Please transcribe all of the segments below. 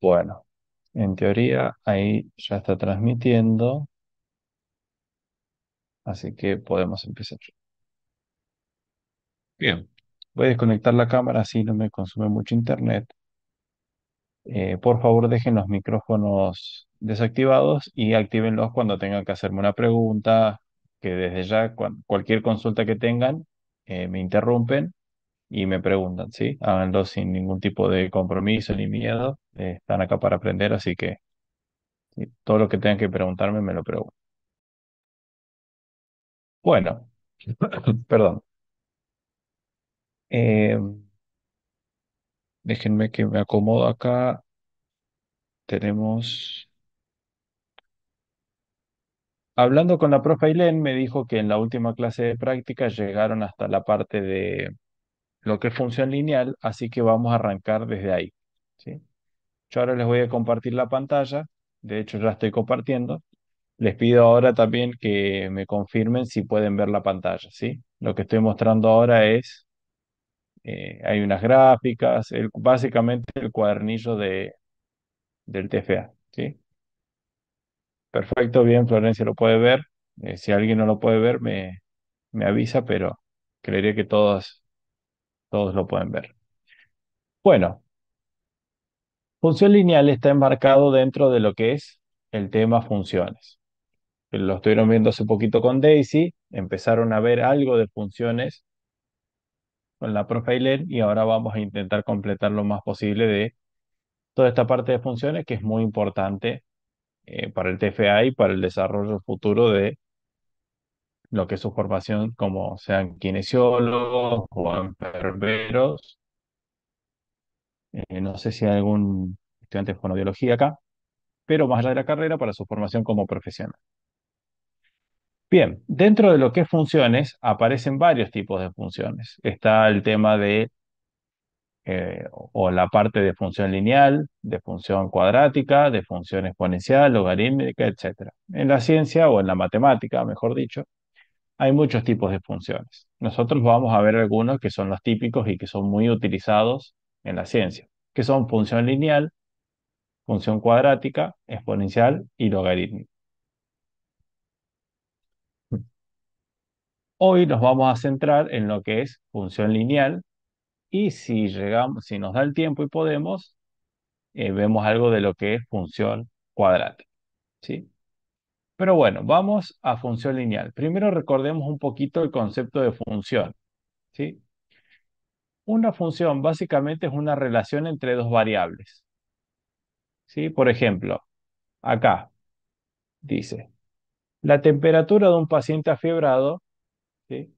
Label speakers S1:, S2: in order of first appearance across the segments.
S1: Bueno, en teoría ahí ya está transmitiendo, así que podemos empezar. Bien, voy a desconectar la cámara así no me consume mucho internet. Eh, por favor, dejen los micrófonos desactivados y actívenlos cuando tengan que hacerme una pregunta, que desde ya cualquier consulta que tengan, eh, me interrumpen y me preguntan, ¿sí? Háganlo sin ningún tipo de compromiso ni miedo. Eh, están acá para aprender, así que todo lo que tengan que preguntarme me lo preguntan. Bueno, perdón. Eh, déjenme que me acomodo acá. Tenemos Hablando con la profe Ailén, me dijo que en la última clase de práctica llegaron hasta la parte de lo que es función lineal, así que vamos a arrancar desde ahí. ¿sí? Yo ahora les voy a compartir la pantalla, de hecho ya estoy compartiendo. Les pido ahora también que me confirmen si pueden ver la pantalla. ¿sí? Lo que estoy mostrando ahora es, eh, hay unas gráficas, básicamente el cuadernillo de, del TFA. ¿sí? Perfecto, bien, Florencia lo puede ver. Eh, si alguien no lo puede ver, me, me avisa, pero creería que todos, todos lo pueden ver. Bueno, función lineal está enmarcado dentro de lo que es el tema funciones. Eh, lo estuvieron viendo hace poquito con Daisy, empezaron a ver algo de funciones con la Profiler y ahora vamos a intentar completar lo más posible de toda esta parte de funciones que es muy importante eh, para el TFA y para el desarrollo futuro de lo que es su formación, como sean kinesiólogos o enfermeros. Eh, no sé si hay algún estudiante de fonodiología acá, pero más allá de la carrera para su formación como profesional. Bien, dentro de lo que es funciones, aparecen varios tipos de funciones. Está el tema de eh, o la parte de función lineal, de función cuadrática, de función exponencial, logarítmica, etc. En la ciencia o en la matemática, mejor dicho, hay muchos tipos de funciones. Nosotros vamos a ver algunos que son los típicos y que son muy utilizados en la ciencia, que son función lineal, función cuadrática, exponencial y logarítmica. Hoy nos vamos a centrar en lo que es función lineal, y si llegamos, si nos da el tiempo y podemos, eh, vemos algo de lo que es función cuadrática. ¿sí? Pero bueno, vamos a función lineal. Primero recordemos un poquito el concepto de función. ¿sí? Una función básicamente es una relación entre dos variables. ¿sí? Por ejemplo, acá dice, la temperatura de un paciente afiebrado ¿sí?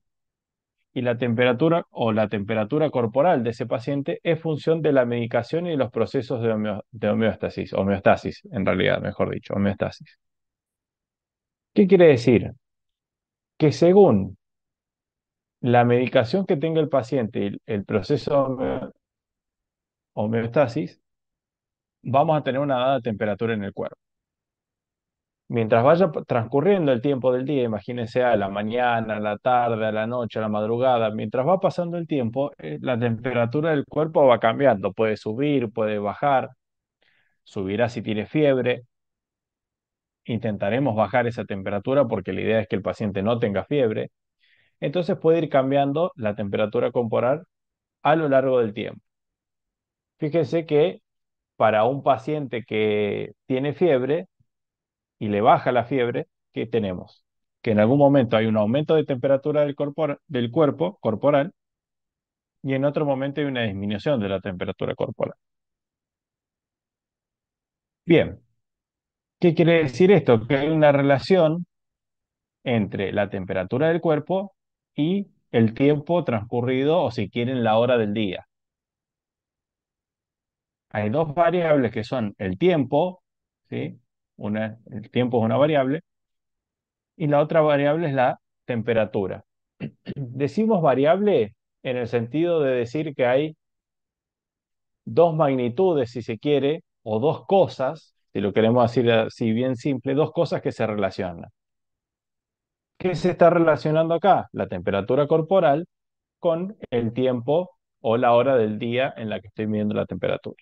S1: y la temperatura o la temperatura corporal de ese paciente es función de la medicación y los procesos de, homeostasis, homeostasis en realidad, mejor dicho, homeostasis. ¿Qué quiere decir? Que según la medicación que tenga el paciente y el proceso de homeostasis, vamos a tener una dada temperatura en el cuerpo mientras vaya transcurriendo el tiempo del día, imagínense a la mañana, a la tarde, a la noche, a la madrugada, mientras va pasando el tiempo, eh, la temperatura del cuerpo va cambiando, puede subir, puede bajar, subirá si tiene fiebre. Intentaremos bajar esa temperatura porque la idea es que el paciente no tenga fiebre. Entonces puede ir cambiando la temperatura corporal a lo largo del tiempo. Fíjense que para un paciente que tiene fiebre, y le baja la fiebre, ¿qué tenemos? Que en algún momento hay un aumento de temperatura del, del cuerpo corporal y en otro momento hay una disminución de la temperatura corporal. Bien, ¿qué quiere decir esto? Que hay una relación entre la temperatura del cuerpo y el tiempo transcurrido o si quieren la hora del día. Hay dos variables que son el tiempo ¿sí? el tiempo es una variable. Y la otra variable es la temperatura. Decimos variable en el sentido de decir que hay dos magnitudes, si se quiere, o dos cosas, si lo queremos decir así bien simple, dos cosas que se relacionan. ¿Qué se está relacionando acá? La temperatura corporal con el tiempo o la hora del día en la que estoy midiendo la temperatura.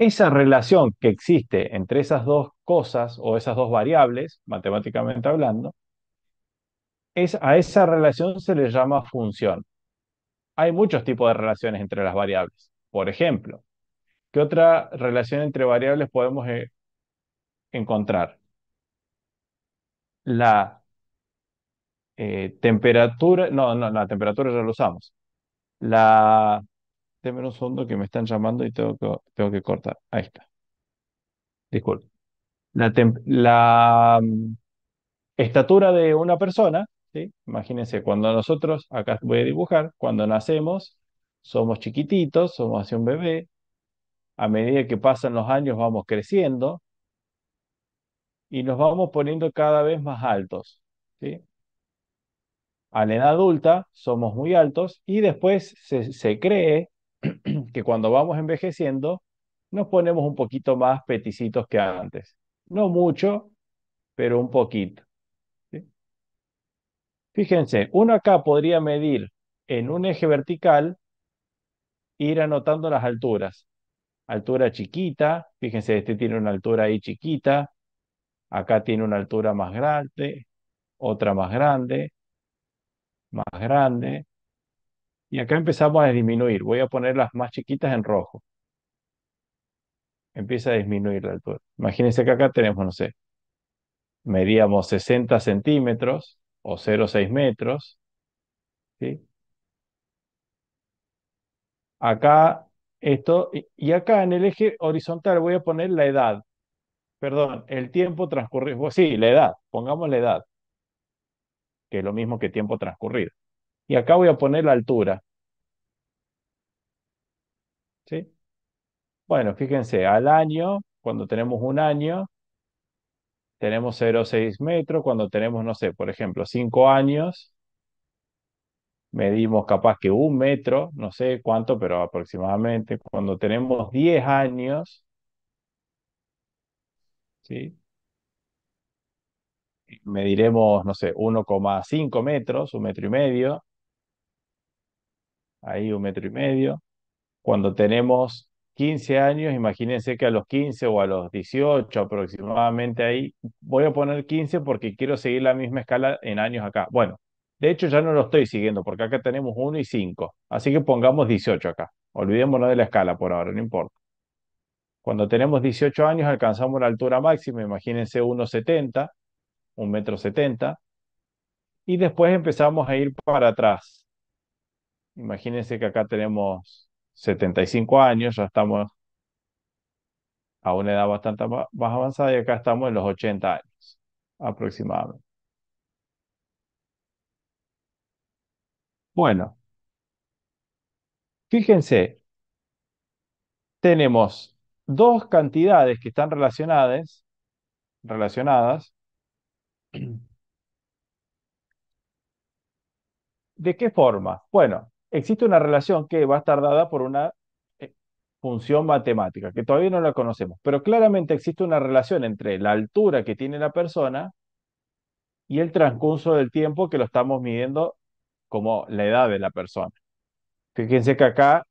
S1: Esa relación que existe entre esas dos cosas o esas dos variables, matemáticamente hablando, es, a esa relación se le llama función. Hay muchos tipos de relaciones entre las variables. Por ejemplo, ¿qué otra relación entre variables podemos eh, encontrar? La eh, temperatura, no, no, la temperatura ya lo usamos. La Deme un segundo que me están llamando y tengo que, tengo que cortar. Ahí está. Disculpe. La, mm, estatura de una persona, ¿sí? Imagínense, cuando nosotros, acá voy a dibujar, cuando nacemos, somos chiquititos, somos así un bebé, a medida que pasan los años vamos creciendo y nos vamos poniendo cada vez más altos, ¿sí? A la edad adulta somos muy altos y después se, se cree que cuando vamos envejeciendo nos ponemos un poquito más peticitos que antes. No mucho, pero un poquito. Fíjense, uno acá podría medir en un eje vertical, ir anotando las alturas. Altura chiquita, fíjense, este tiene una altura ahí chiquita, acá tiene una altura más grande, otra más grande, más grande, y acá empezamos a disminuir. Voy a poner las más chiquitas en rojo. Empieza a disminuir la altura. Imagínense que acá tenemos, no sé, medíamos 60 centímetros o 0,6 metros. ¿sí? Acá esto, y acá en el eje horizontal voy a poner la edad. Perdón, el tiempo transcurrido. Sí, la edad, pongamos la edad, que es lo mismo que tiempo transcurrido y acá voy a poner la altura. ¿Sí? Bueno, fíjense, al año, cuando tenemos un año, tenemos 0,6 metros, cuando tenemos, no sé, por ejemplo, 5 años, medimos capaz que un metro, no sé cuánto, pero aproximadamente, cuando tenemos 10 años, mediremos, no sé, 1,5 metros, un metro y medio ahí un metro y medio. Cuando tenemos 15 años, imagínense que a los 15 o a los 18 aproximadamente ahí, voy a poner 15 porque quiero seguir la misma escala en años acá. Bueno, de hecho ya no lo estoy siguiendo porque acá tenemos 1 y 5, así que pongamos 18 acá. Olvidémonos de la escala por ahora, no importa. Cuando tenemos 18 años alcanzamos la altura máxima, imagínense 1,70, 1,70 metro y después empezamos a ir para atrás Imagínense que acá tenemos 75 años, ya estamos a una edad bastante más avanzada y acá estamos en los 80 años aproximadamente. Bueno, fíjense, tenemos dos cantidades que están relacionadas, relacionadas. ¿De qué forma? Bueno, existe una relación que va a estar dada por una eh, función matemática, que todavía no la conocemos, pero claramente existe una relación entre la altura que tiene la persona y el transcurso del tiempo que lo estamos midiendo como la edad de la persona. Fíjense que acá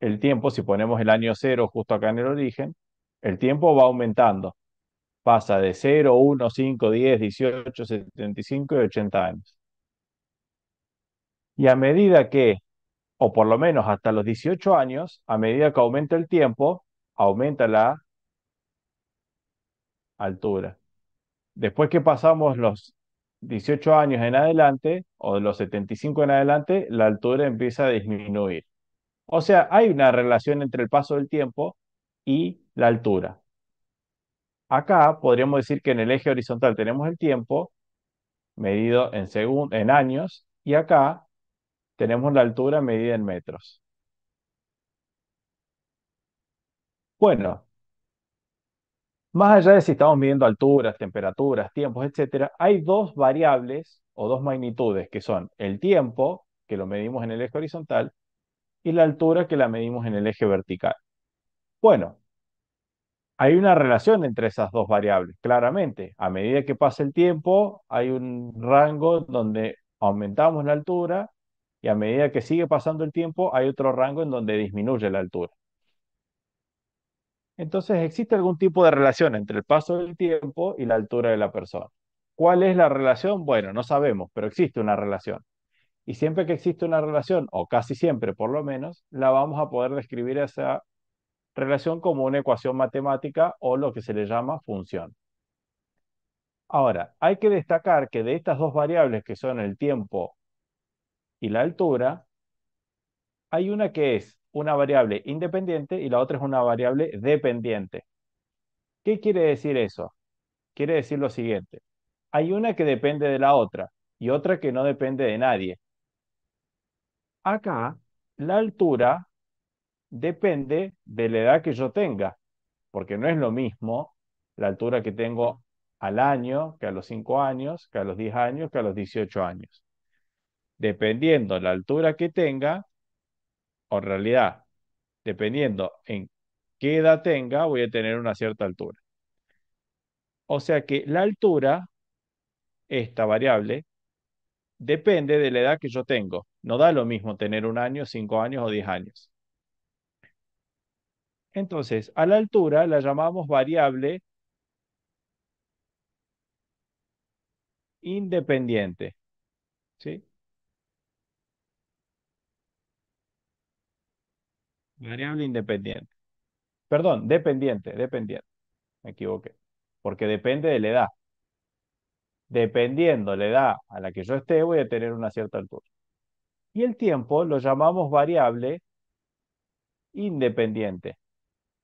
S1: el tiempo, si ponemos el año cero justo acá en el origen, el tiempo va aumentando. Pasa de 0, 1, 5, 10, 18, 75 y 80 años. Y a medida que, o por lo menos hasta los 18 años, a medida que aumenta el tiempo, aumenta la altura. Después que pasamos los 18 años en adelante, o de los 75 en adelante, la altura empieza a disminuir. O sea, hay una relación entre el paso del tiempo y la altura. Acá podríamos decir que en el eje horizontal tenemos el tiempo medido en, en años y acá tenemos la altura medida en metros. Bueno, más allá de si estamos midiendo alturas, temperaturas, tiempos, etcétera, hay dos variables o dos magnitudes que son el tiempo, que lo medimos en el eje horizontal, y la altura que la medimos en el eje vertical. Bueno, hay una relación entre esas dos variables, claramente. A medida que pasa el tiempo, hay un rango donde aumentamos la altura y a medida que sigue pasando el tiempo hay otro rango en donde disminuye la altura. Entonces, ¿existe algún tipo de relación entre el paso del tiempo y la altura de la persona? ¿Cuál es la relación? Bueno, no sabemos, pero existe una relación. Y siempre que existe una relación, o casi siempre por lo menos, la vamos a poder describir esa relación como una ecuación matemática o lo que se le llama función. Ahora, hay que destacar que de estas dos variables que son el tiempo y la altura, hay una que es una variable independiente y la otra es una variable dependiente. ¿Qué quiere decir eso? Quiere decir lo siguiente. Hay una que depende de la otra y otra que no depende de nadie. Acá, la altura depende de la edad que yo tenga, porque no es lo mismo la altura que tengo al año, que a los 5 años, que a los 10 años, que a los 18 años dependiendo la altura que tenga, o en realidad, dependiendo en qué edad tenga, voy a tener una cierta altura. O sea que la altura, esta variable, depende de la edad que yo tengo. No da lo mismo tener un año, cinco años o diez años. Entonces, a la altura la llamamos variable independiente. ¿Sí? Variable independiente. Perdón, dependiente, dependiente. Me equivoqué. Porque depende de la edad. Dependiendo la edad a la que yo esté, voy a tener una cierta altura. Y el tiempo lo llamamos variable independiente.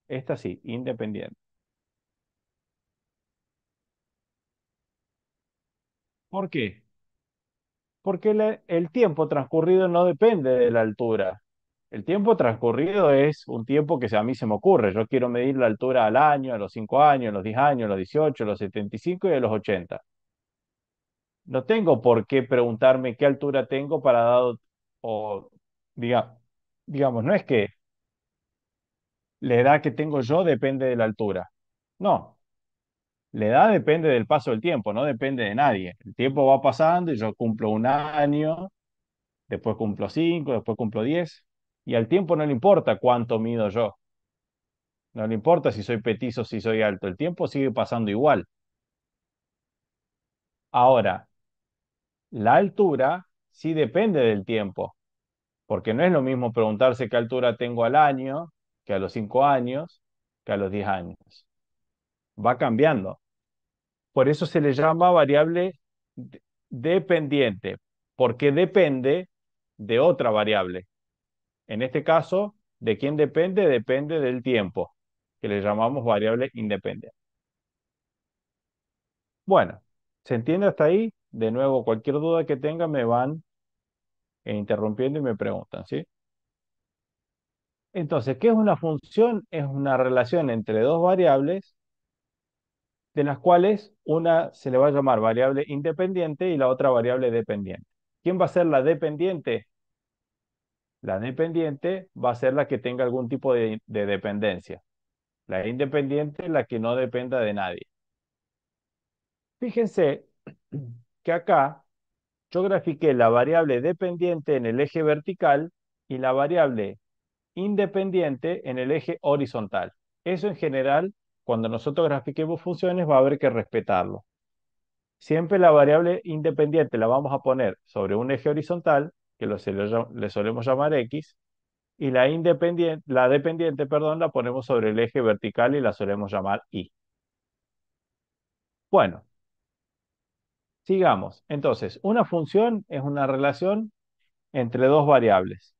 S1: Esta sí, independiente. ¿Por qué? Porque el, el tiempo transcurrido no depende de la altura. El tiempo transcurrido es un tiempo que a mí se me ocurre. Yo quiero medir la altura al año, a los 5 años, a los 10 años, a los 18, a los 75 y a los 80. No tengo por qué preguntarme qué altura tengo para dado, o diga, digamos, no es que la edad que tengo yo depende de la altura. No, la edad depende del paso del tiempo, no depende de nadie. El tiempo va pasando y yo cumplo un año, después cumplo cinco, después cumplo diez. Y al tiempo no le importa cuánto mido yo. No le importa si soy petizo o si soy alto. El tiempo sigue pasando igual. Ahora, la altura sí depende del tiempo. Porque no es lo mismo preguntarse qué altura tengo al año, que a los 5 años, que a los diez años. Va cambiando. Por eso se le llama variable dependiente, porque depende de otra variable. En este caso, ¿de quién depende? Depende del tiempo, que le llamamos variable independiente. Bueno, ¿se entiende hasta ahí? De nuevo, cualquier duda que tenga me van eh, interrumpiendo y me preguntan, ¿sí? Entonces, ¿qué es una función? Es una relación entre dos variables de las cuales una se le va a llamar variable independiente y la otra variable dependiente. ¿Quién va a ser la dependiente? La dependiente va a ser la que tenga algún tipo de, dependencia. La independiente es la que no dependa de nadie. Fíjense que acá yo grafiqué la variable dependiente en el eje vertical y la variable independiente en el eje horizontal. Eso en general, cuando nosotros grafiquemos funciones, va a haber que respetarlo. Siempre la variable independiente la vamos a poner sobre un eje horizontal que le solemos llamar X, y la, independiente, la dependiente perdón, la ponemos sobre el eje vertical y la solemos llamar Y. Bueno, sigamos. Entonces, una función es una relación entre dos variables,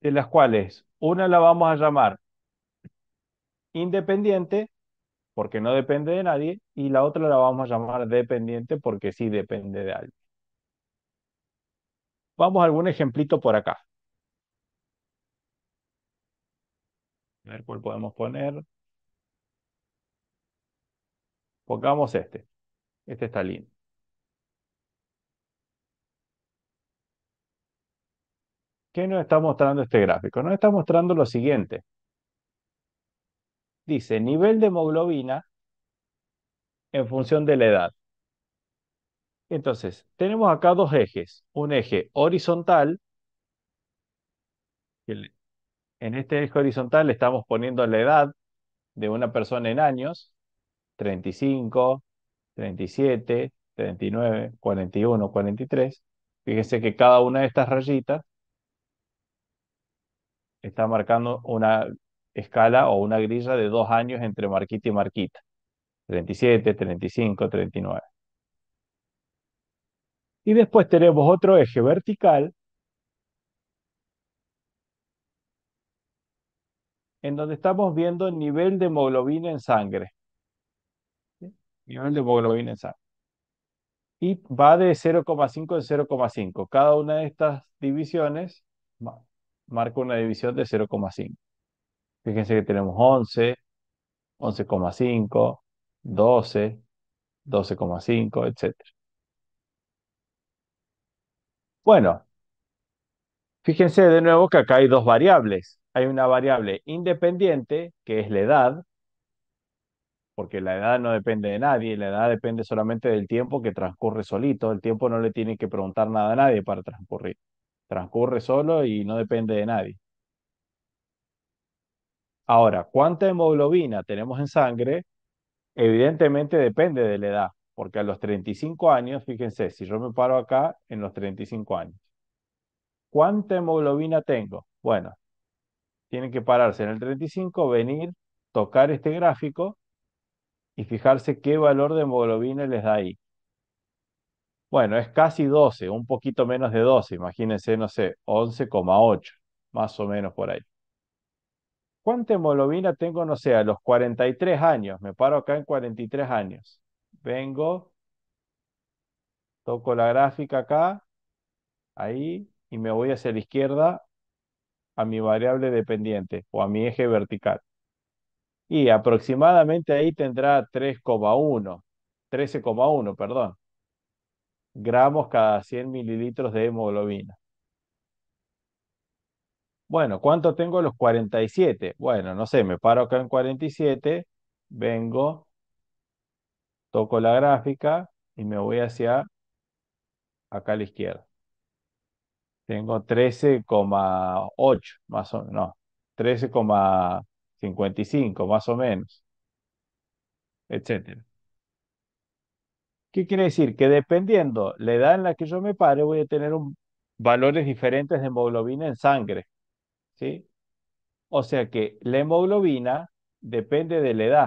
S1: de las cuales una la vamos a llamar independiente, porque no depende de nadie, y la otra la vamos a llamar dependiente porque sí depende de alguien. Vamos a algún ejemplito por acá. A ver cuál podemos poner. Pongamos este. Este está lindo. ¿Qué nos está mostrando este gráfico? Nos está mostrando lo siguiente. Dice nivel de hemoglobina en función de la edad. Entonces, tenemos acá dos ejes. Un eje horizontal. En este eje horizontal estamos poniendo la edad de una persona en años. 35, 37, 39, 41, 43. Fíjense que cada una de estas rayitas está marcando una escala o una grilla de dos años entre marquita y marquita. 37, 35, 39. Y después tenemos otro eje vertical en donde estamos viendo el nivel de hemoglobina en sangre. Nivel de hemoglobina en sangre. Y va de 0,5 en 0,5. Cada una de estas divisiones marca una división de 0,5. Fíjense que tenemos 11, 11,5, 12, 12,5, etc. Bueno, fíjense de nuevo que acá hay dos variables. Hay una variable independiente, que es la edad, porque la edad no depende de nadie, la edad depende solamente del tiempo que transcurre solito, el tiempo no le tiene que preguntar nada a nadie para transcurrir, transcurre solo y no depende de nadie. Ahora, ¿cuánta hemoglobina tenemos en sangre? Evidentemente depende de la edad. Porque a los 35 años, fíjense, si yo me paro acá en los 35 años, ¿cuánta hemoglobina tengo? Bueno, tienen que pararse en el 35, venir, tocar este gráfico y fijarse qué valor de hemoglobina les da ahí. Bueno, es casi 12, un poquito menos de 12, imagínense, no sé, 11,8, más o menos por ahí. ¿Cuánta hemoglobina tengo, no sé, a los 43 años? Me paro acá en 43 años vengo, toco la gráfica acá, ahí, y me voy hacia la izquierda a mi variable dependiente o a mi eje vertical. Y aproximadamente ahí tendrá 3,1, 13,1, perdón, gramos cada 100 mililitros de hemoglobina. Bueno, ¿cuánto tengo los 47? Bueno, no sé, me paro acá en 47, vengo, toco la gráfica y me voy hacia acá a la izquierda. Tengo 13,8 más o menos, no, 13,55 más o menos, etcétera. ¿Qué quiere decir? Que dependiendo la edad en la que yo me pare, voy a tener valores diferentes de hemoglobina en sangre. ¿sí? O sea que la hemoglobina depende de la edad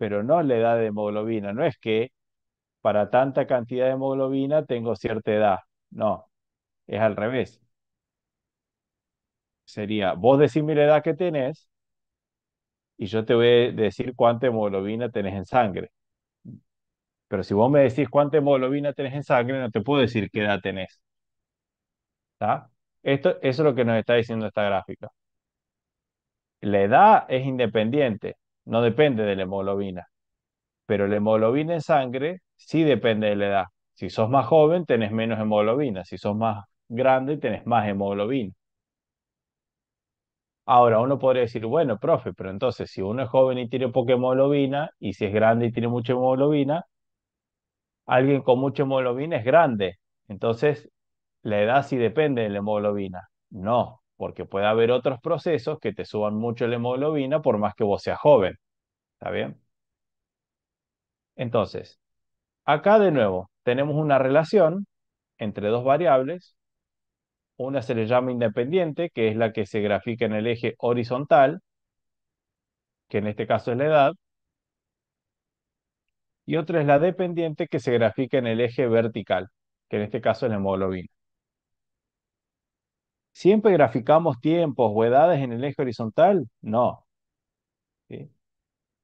S1: pero no la edad de hemoglobina. No es que para tanta cantidad de hemoglobina tengo cierta edad. No, es al revés. Sería, vos decís la edad que tenés y yo te voy a decir cuánta hemoglobina tenés en sangre. Pero si vos me decís cuánta hemoglobina tenés en sangre, no te puedo decir qué edad tenés. ¿Está? Esto, eso es lo que nos está diciendo esta gráfica. La edad es independiente no depende de la hemoglobina. Pero la hemoglobina en sangre sí depende de la edad. Si sos más joven, tenés menos hemoglobina. Si sos más grande, tenés más hemoglobina. Ahora, uno podría decir, bueno, profe, pero entonces si uno es joven y tiene poca hemoglobina, y si es grande y tiene mucha hemoglobina, alguien con mucha hemoglobina es grande. Entonces, la edad sí depende de la hemoglobina. No, porque puede haber otros procesos que te suban mucho la hemoglobina por más que vos seas joven. ¿Está bien? Entonces, acá de nuevo tenemos una relación entre dos variables. Una se le llama independiente, que es la que se grafica en el eje horizontal, que en este caso es la edad. Y otra es la dependiente, que se grafica en el eje vertical, que en este caso es la hemoglobina. ¿Siempre graficamos tiempos o edades en el eje horizontal? No.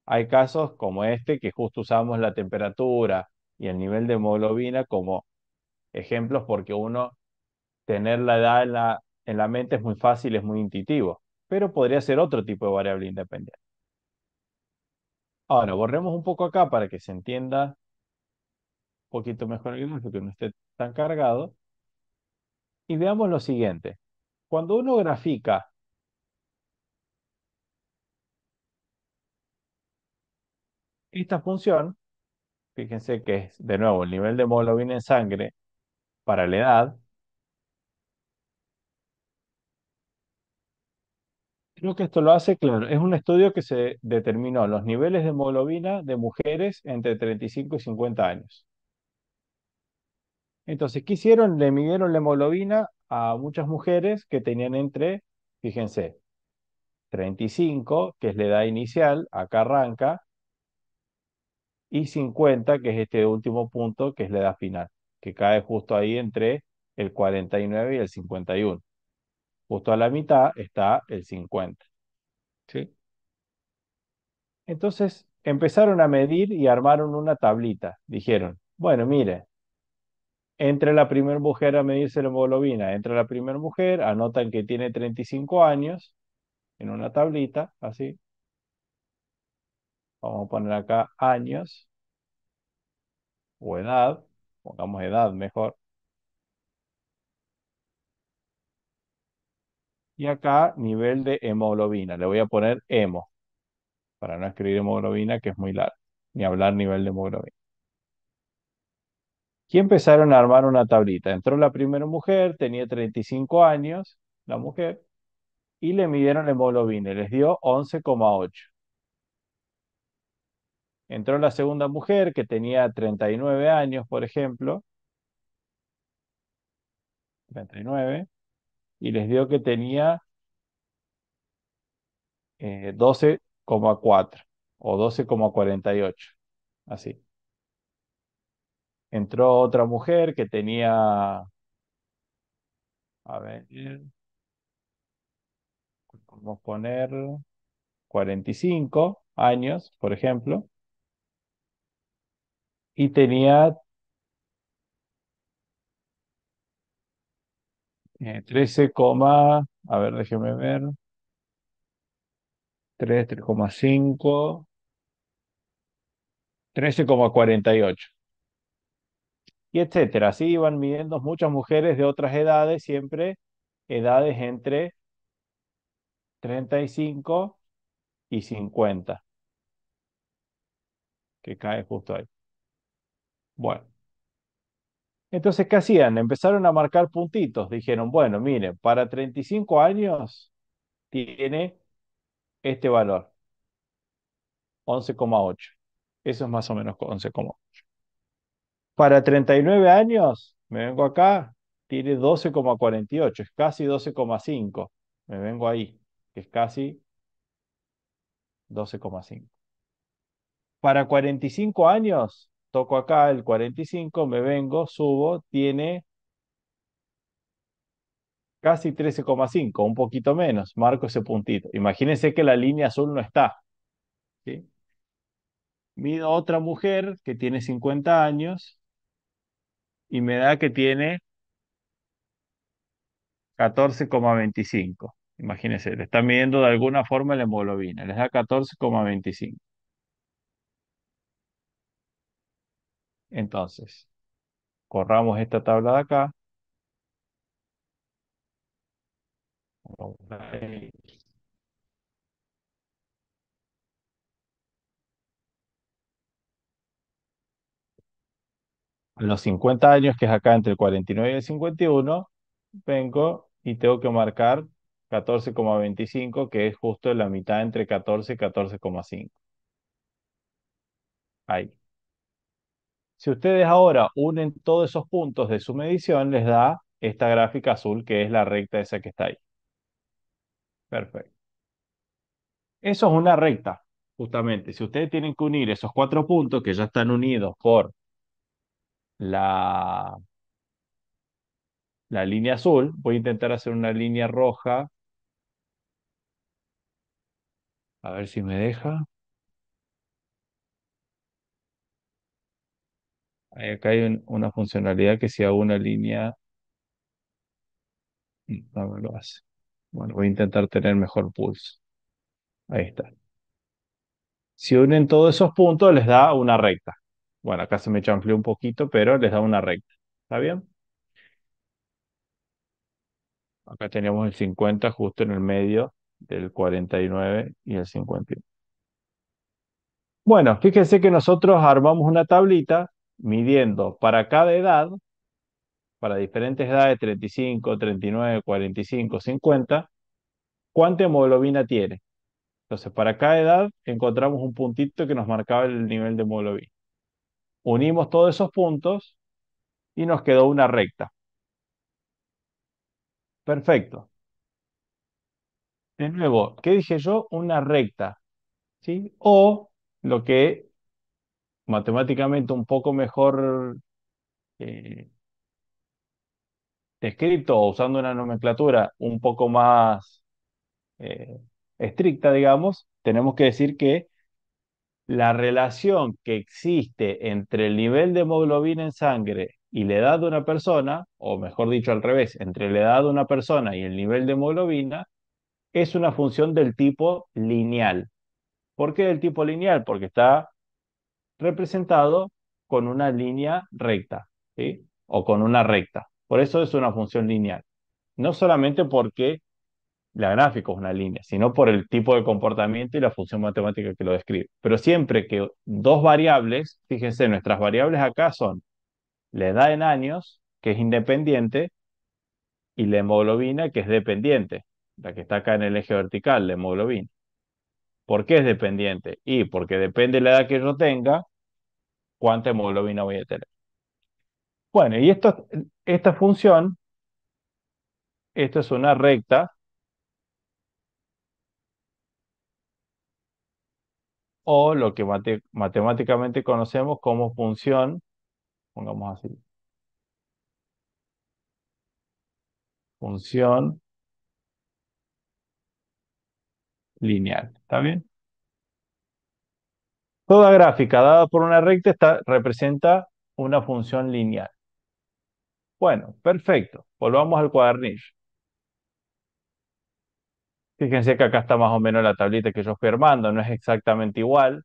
S1: Hay casos como este que justo usamos la temperatura y el nivel de hemoglobina como ejemplos porque uno tener la edad en la, mente es muy fácil, es muy intuitivo, pero podría ser otro tipo de variable independiente. Ahora, borremos un poco acá para que se entienda un poquito mejor el gráfico, que no esté tan cargado. Y veamos lo siguiente. Cuando uno grafica esta función, fíjense que es de nuevo el nivel de hemoglobina en sangre para la edad, Creo que esto lo hace claro. Es un estudio que se determinó los niveles de hemoglobina de mujeres entre 35 y 50 años. Entonces, ¿qué hicieron? Le midieron la hemoglobina a muchas mujeres que tenían entre, fíjense, 35, que es la edad inicial, acá arranca, y 50, que es este último punto, que es la edad final, que cae justo ahí entre el 49 y el 51. Justo a la mitad está el 50. ¿Sí? Entonces empezaron a medir y armaron una tablita. Dijeron, bueno, mire, entre la primera mujer a medirse la hemoglobina, entra la primera mujer, anotan que tiene 35 años en una tablita, así. Vamos a poner acá años o edad, pongamos edad mejor. Y acá nivel de hemoglobina, le voy a poner hemo, para no escribir hemoglobina que es muy largo, ni hablar nivel de hemoglobina y empezaron a armar una tablita. Entró la primera mujer, tenía 35 años, la mujer, y le midieron hemoglobina, les dio 11,8. Entró la segunda mujer que tenía 39 años, por ejemplo, 39, y les dio que tenía 12,4 eh, o 12,48, así. Entró otra mujer que tenía, a ver, vamos a poner 45 años, por ejemplo, y tenía eh, 13, a ver, déjeme ver, 3, 3,5, 13,48 y etcétera. Así iban midiendo muchas mujeres de otras edades, siempre edades entre 35 y 50, que cae justo ahí. Bueno. Entonces, ¿qué hacían? Empezaron a marcar puntitos. Dijeron, bueno, miren, para 35 años tiene este valor, 11,8. Eso es más o menos 11,8. Para 39 años, me vengo acá, tiene 12,48, es casi 12,5. Me vengo ahí, que es casi 12,5. Para 45 años, toco acá el 45, me vengo, subo, tiene casi 13,5, un poquito menos, marco ese puntito. Imagínense que la línea azul no está. ¿sí? Mido otra mujer que tiene 50 años, y me da que tiene 14,25. Imagínense, le están midiendo de alguna forma la hemoglobina, les da 14,25. Entonces, corramos esta tabla de acá. a los 50 años, que es acá entre el 49 y el 51, vengo y tengo que marcar 14,25, que es justo la mitad entre 14 y 14,5. Ahí. Si ustedes ahora unen todos esos puntos de su medición, les da esta gráfica azul, que es la recta esa que está ahí. Perfecto. Eso es una recta, justamente. Si ustedes tienen que unir esos cuatro puntos que ya están unidos por la, la línea azul, voy a intentar hacer una línea roja. A ver si me deja. acá hay una funcionalidad que si hago una línea, no me lo hace. Bueno, voy a intentar tener mejor pulso. Ahí está. Si unen todos esos puntos, les da una recta. Bueno, acá se me chanfleó un poquito, pero les da una recta. ¿Está bien? Acá teníamos el 50 justo en el medio del 49 y el 51. Bueno, fíjense que nosotros armamos una tablita midiendo para cada edad, para diferentes edades, 35, 39, 45, 50, cuánta hemoglobina tiene. Entonces, para cada edad encontramos un puntito que nos marcaba el nivel de hemoglobina unimos todos esos puntos y nos quedó una recta. Perfecto. De nuevo, ¿qué dije yo? Una recta. ¿sí? O lo que matemáticamente un poco mejor eh, descrito usando una nomenclatura un poco más eh, estricta, digamos, tenemos que decir que la relación que existe entre el nivel de hemoglobina en sangre y la edad de una persona, o mejor dicho al revés, entre la edad de una persona y el nivel de hemoglobina, es una función del tipo lineal. ¿Por qué del tipo lineal? Porque está representado con una línea recta, ¿sí? O con una recta. Por eso es una función lineal. No solamente porque la gráfica es una línea, sino por el tipo de comportamiento y la función matemática que lo describe. Pero siempre que dos variables, fíjense, nuestras variables acá son la edad en años, que es independiente, y la hemoglobina, que es dependiente, la que está acá en el eje vertical, la hemoglobina. ¿Por qué es dependiente? Y porque depende de la edad que yo tenga, cuánta hemoglobina voy a tener. Bueno, y esta función, esto es una recta o lo que matemáticamente conocemos como función, pongamos así, función lineal. ¿Está bien? Toda gráfica dada por una recta representa una función lineal. Bueno, perfecto. Volvamos al cuadernillo. Fíjense que acá está más o menos la tablita que yo fui armando, no es exactamente igual,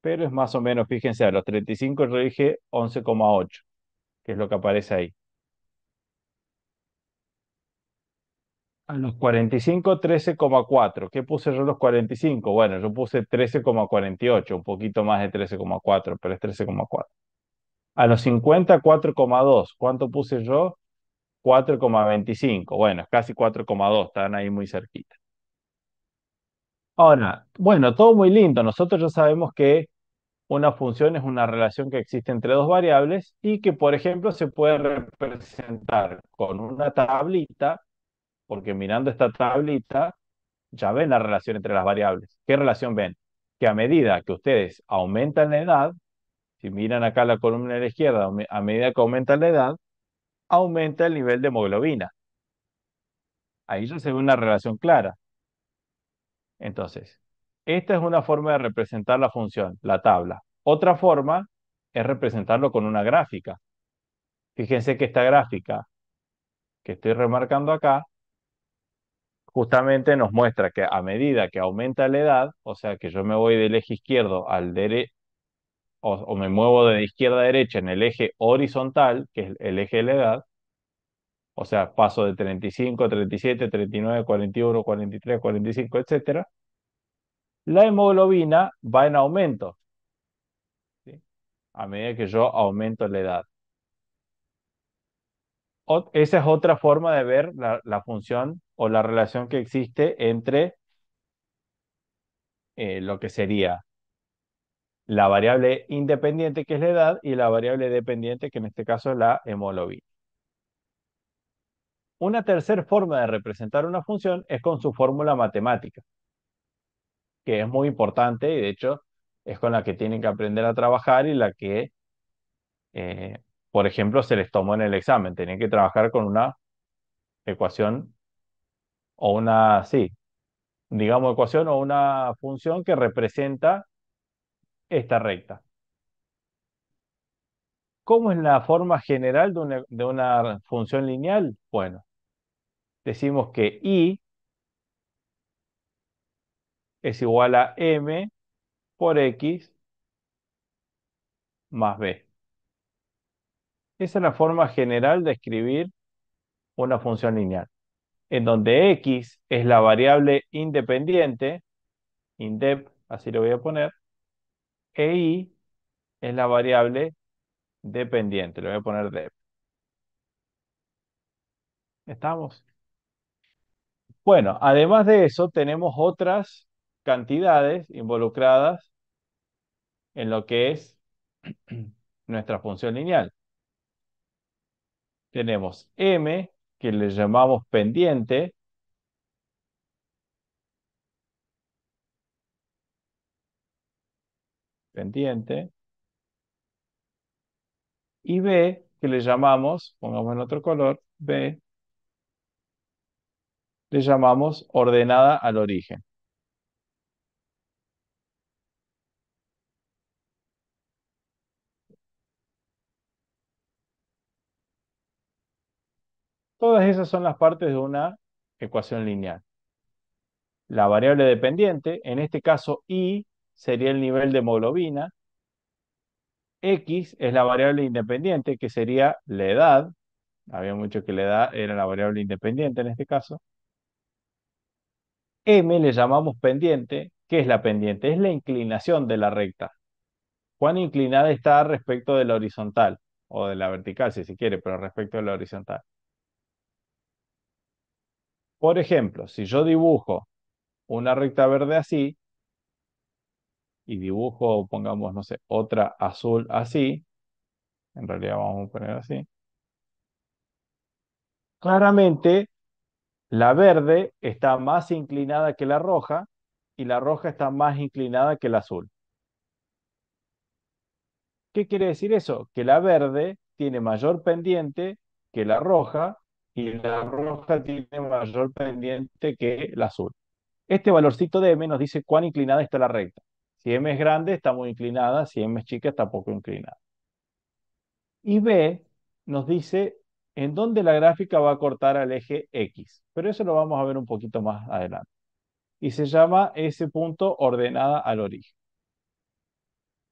S1: pero es más o menos, fíjense, a los 35 yo dije 11,8, que es lo que aparece ahí. A los 45, 13,4. ¿Qué puse yo a los 45? Bueno, yo puse 13,48, un poquito más de 13,4, pero es 13,4. A los 50, 4,2. ¿Cuánto puse yo? 4,25. Bueno, es casi 4,2, están ahí muy cerquita. Ahora, bueno, todo muy lindo. Nosotros ya sabemos que una función es una relación que existe entre dos variables y que, por ejemplo, se puede representar con una tablita, porque mirando esta tablita ya ven la relación entre las variables. ¿Qué relación ven? Que a medida que ustedes aumentan la edad, si miran acá la columna de la izquierda, a medida que aumenta la edad, aumenta el nivel de hemoglobina. Ahí ya se ve una relación clara entonces, esta es una forma de representar la función, la tabla. Otra forma es representarlo con una gráfica. Fíjense que esta gráfica que estoy remarcando acá, justamente nos muestra que a medida que aumenta la edad, o sea que yo me voy del eje izquierdo al derecho, o, me muevo de izquierda a derecha en el eje horizontal, que es el eje de la edad, o sea, paso de 35, 37, 39, 41, 43, 45, etc. La hemoglobina va en aumento a medida que yo aumento la edad. esa es otra forma de ver la, función o la relación que existe entre eh, lo que sería la variable independiente, que es la edad, y la variable dependiente, que en este caso es la hemoglobina. Una tercera forma de representar una función es con su fórmula matemática, que es muy importante y de hecho es con la que tienen que aprender a trabajar y la que, eh, por ejemplo, se les tomó en el examen. Tienen que trabajar con una ecuación o una, sí, digamos ecuación o una función que representa esta recta. ¿Cómo es la forma general de una, función lineal? Bueno, decimos que i es igual a m por x más b. Esa es la forma general de escribir una función lineal, en donde x es la variable independiente, indep, así lo voy a poner, e y es la variable Dependiente, le voy a poner de. ¿Estamos? Bueno, además de eso, tenemos otras cantidades involucradas en lo que es nuestra función lineal. Tenemos m, que le llamamos pendiente, pendiente, y B, que le llamamos, pongamos en otro color, B, le llamamos ordenada al origen. Todas esas son las partes de una ecuación lineal. La variable dependiente, en este caso I, sería el nivel de hemoglobina, X es la variable independiente, que sería la edad. Había mucho que la edad era la variable independiente en este caso. M le llamamos pendiente. ¿Qué es la pendiente? Es la inclinación de la recta. ¿Cuán inclinada está respecto de la horizontal? O de la vertical, si se quiere, pero respecto de la horizontal. Por ejemplo, si yo dibujo una recta verde así, y dibujo, pongamos, no sé, otra azul así, en realidad vamos a poner así, claramente la verde está más inclinada que la roja y la roja está más inclinada que la azul. ¿Qué quiere decir eso? Que la verde tiene mayor pendiente que la roja y la roja tiene mayor pendiente que la azul. Este valorcito de M nos dice cuán inclinada está la recta. Si M es grande, está muy inclinada. Si M es chica, está poco inclinada. Y B nos dice en dónde la gráfica va a cortar al eje X. Pero eso lo vamos a ver un poquito más adelante. Y se llama ese punto ordenada al origen.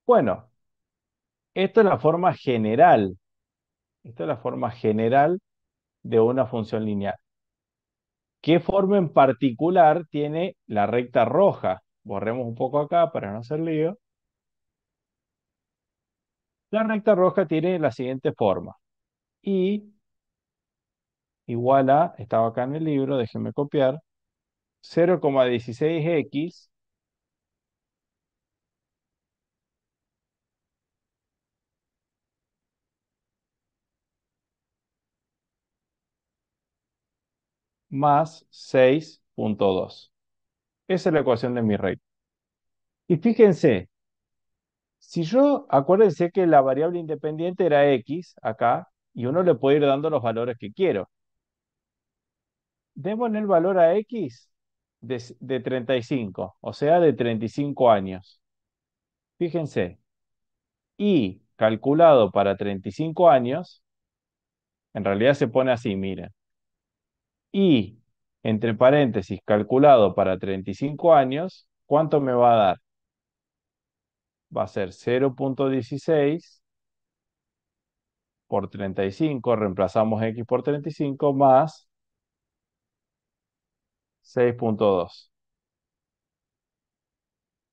S1: Bueno, esta es la forma general. Esta es la forma general de una función lineal. ¿Qué forma en particular tiene la recta roja? borremos un poco acá para no hacer lío. La recta roja tiene la siguiente forma. Y igual a, estaba acá en el libro, déjenme copiar, 0,16x más 6.2. Esa es la ecuación de mi rey Y fíjense, si yo, acuérdense que la variable independiente era x acá, y uno le puede ir dando los valores que quiero. en el valor a x de, 35, o sea, de 35 años. Fíjense, y calculado para 35 años, en realidad se pone así, miren. Y entre paréntesis, calculado para 35 años, ¿cuánto me va a dar? Va a ser 0.16 por 35, reemplazamos x por 35, más 6.2.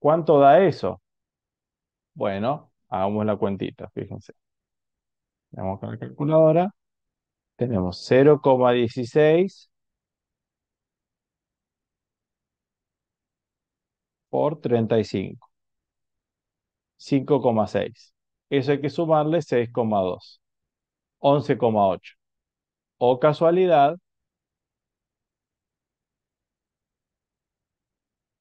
S1: ¿Cuánto da eso? Bueno, hagamos la cuentita, fíjense. Vamos con la calculadora. Tenemos 0,16 por 35. 5,6. Eso hay que sumarle 6,2. 11,8. O casualidad,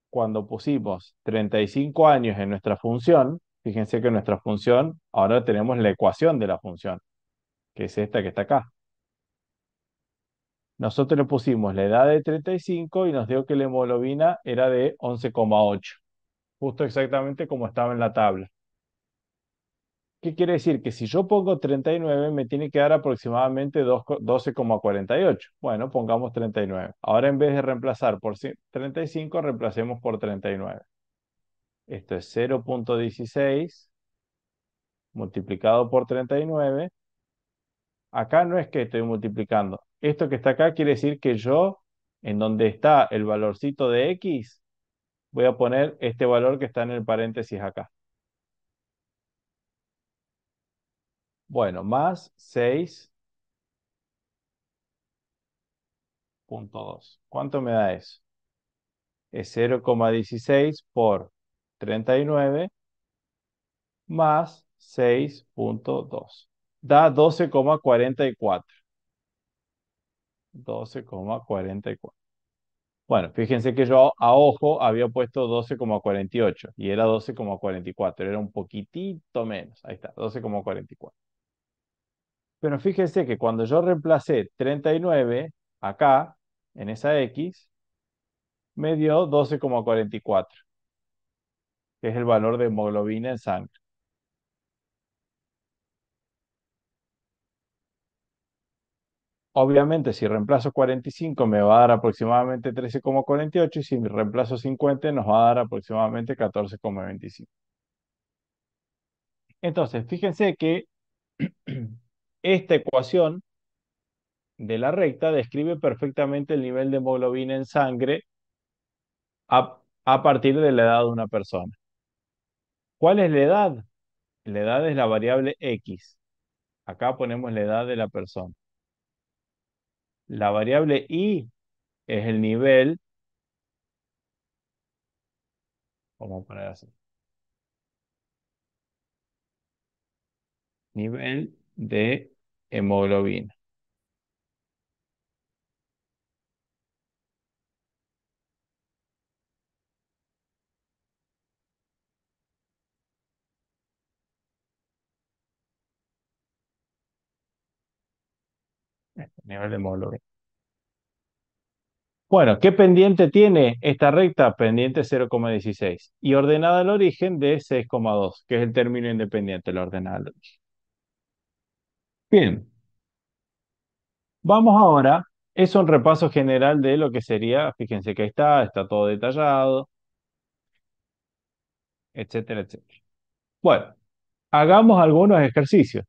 S1: cuando pusimos 35 años en nuestra función, fíjense que nuestra función, ahora tenemos la ecuación de la función, que es esta que está acá. Nosotros le pusimos la edad de 35 y nos dio que la hemoglobina era de 11,8, justo exactamente como estaba en la tabla. ¿Qué quiere decir? Que si yo pongo 39 me tiene que dar aproximadamente 12,48. Bueno, pongamos 39. Ahora en vez de reemplazar por 35, reemplacemos por 39. Esto es 0.16 multiplicado por 39. Acá no es que estoy multiplicando, esto que está acá quiere decir que yo, en donde está el valorcito de X, voy a poner este valor que está en el paréntesis acá. Bueno, más 6.2. ¿Cuánto me da eso? Es 0,16 por 39 más 6.2. Da 12,44. 12,44. Bueno, fíjense que yo a ojo había puesto 12,48 y era 12,44, era un poquitito menos. Ahí está, 12,44. Pero fíjense que cuando yo reemplacé 39 acá, en esa X, me dio 12,44, que es el valor de hemoglobina en sangre. Obviamente, si reemplazo 45 me va a dar aproximadamente 13,48 y si reemplazo 50 nos va a dar aproximadamente 14,25. Entonces, fíjense que esta ecuación de la recta describe perfectamente el nivel de hemoglobina en sangre a, a, partir de la edad de una persona. ¿Cuál es la edad? La edad es la variable X. Acá ponemos la edad de la persona. La variable i es el nivel. como para Nivel de hemoglobina. nivel de módulo. Bueno, ¿qué pendiente tiene esta recta? Pendiente 0,16 y ordenada al origen de 6,2, que es el término independiente, la ordenada al origen. Bien. Vamos ahora, es un repaso general de lo que sería, fíjense que está, está todo detallado, etcétera, etcétera. Bueno, hagamos algunos ejercicios.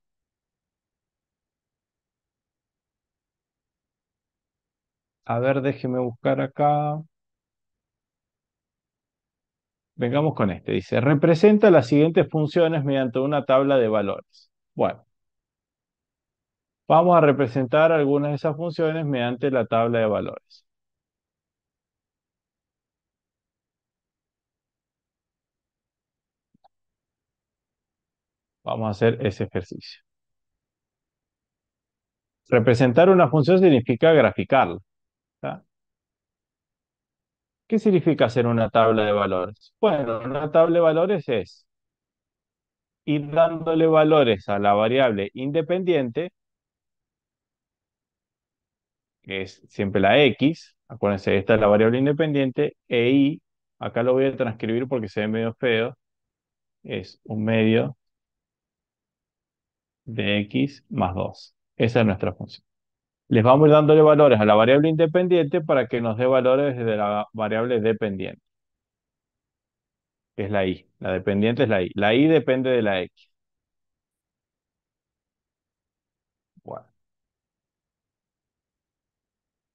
S1: A ver, déjeme buscar acá. Vengamos con este. Dice, representa las siguientes funciones mediante una tabla de valores. Bueno, vamos a representar algunas de esas funciones mediante la tabla de valores. Vamos a hacer ese ejercicio. Representar una función significa graficarla. ¿Qué significa hacer una tabla de valores? Bueno, una tabla de valores es ir dándole valores a la variable independiente, que es siempre la X, acuérdense, esta es la variable independiente, e Y, acá lo voy a transcribir porque se ve medio feo, es un medio de X más 2. Esa es nuestra función les vamos dándole valores a la variable independiente para que nos dé valores de la variable dependiente. es la i. La dependiente es la i. La i depende de la x. Bueno.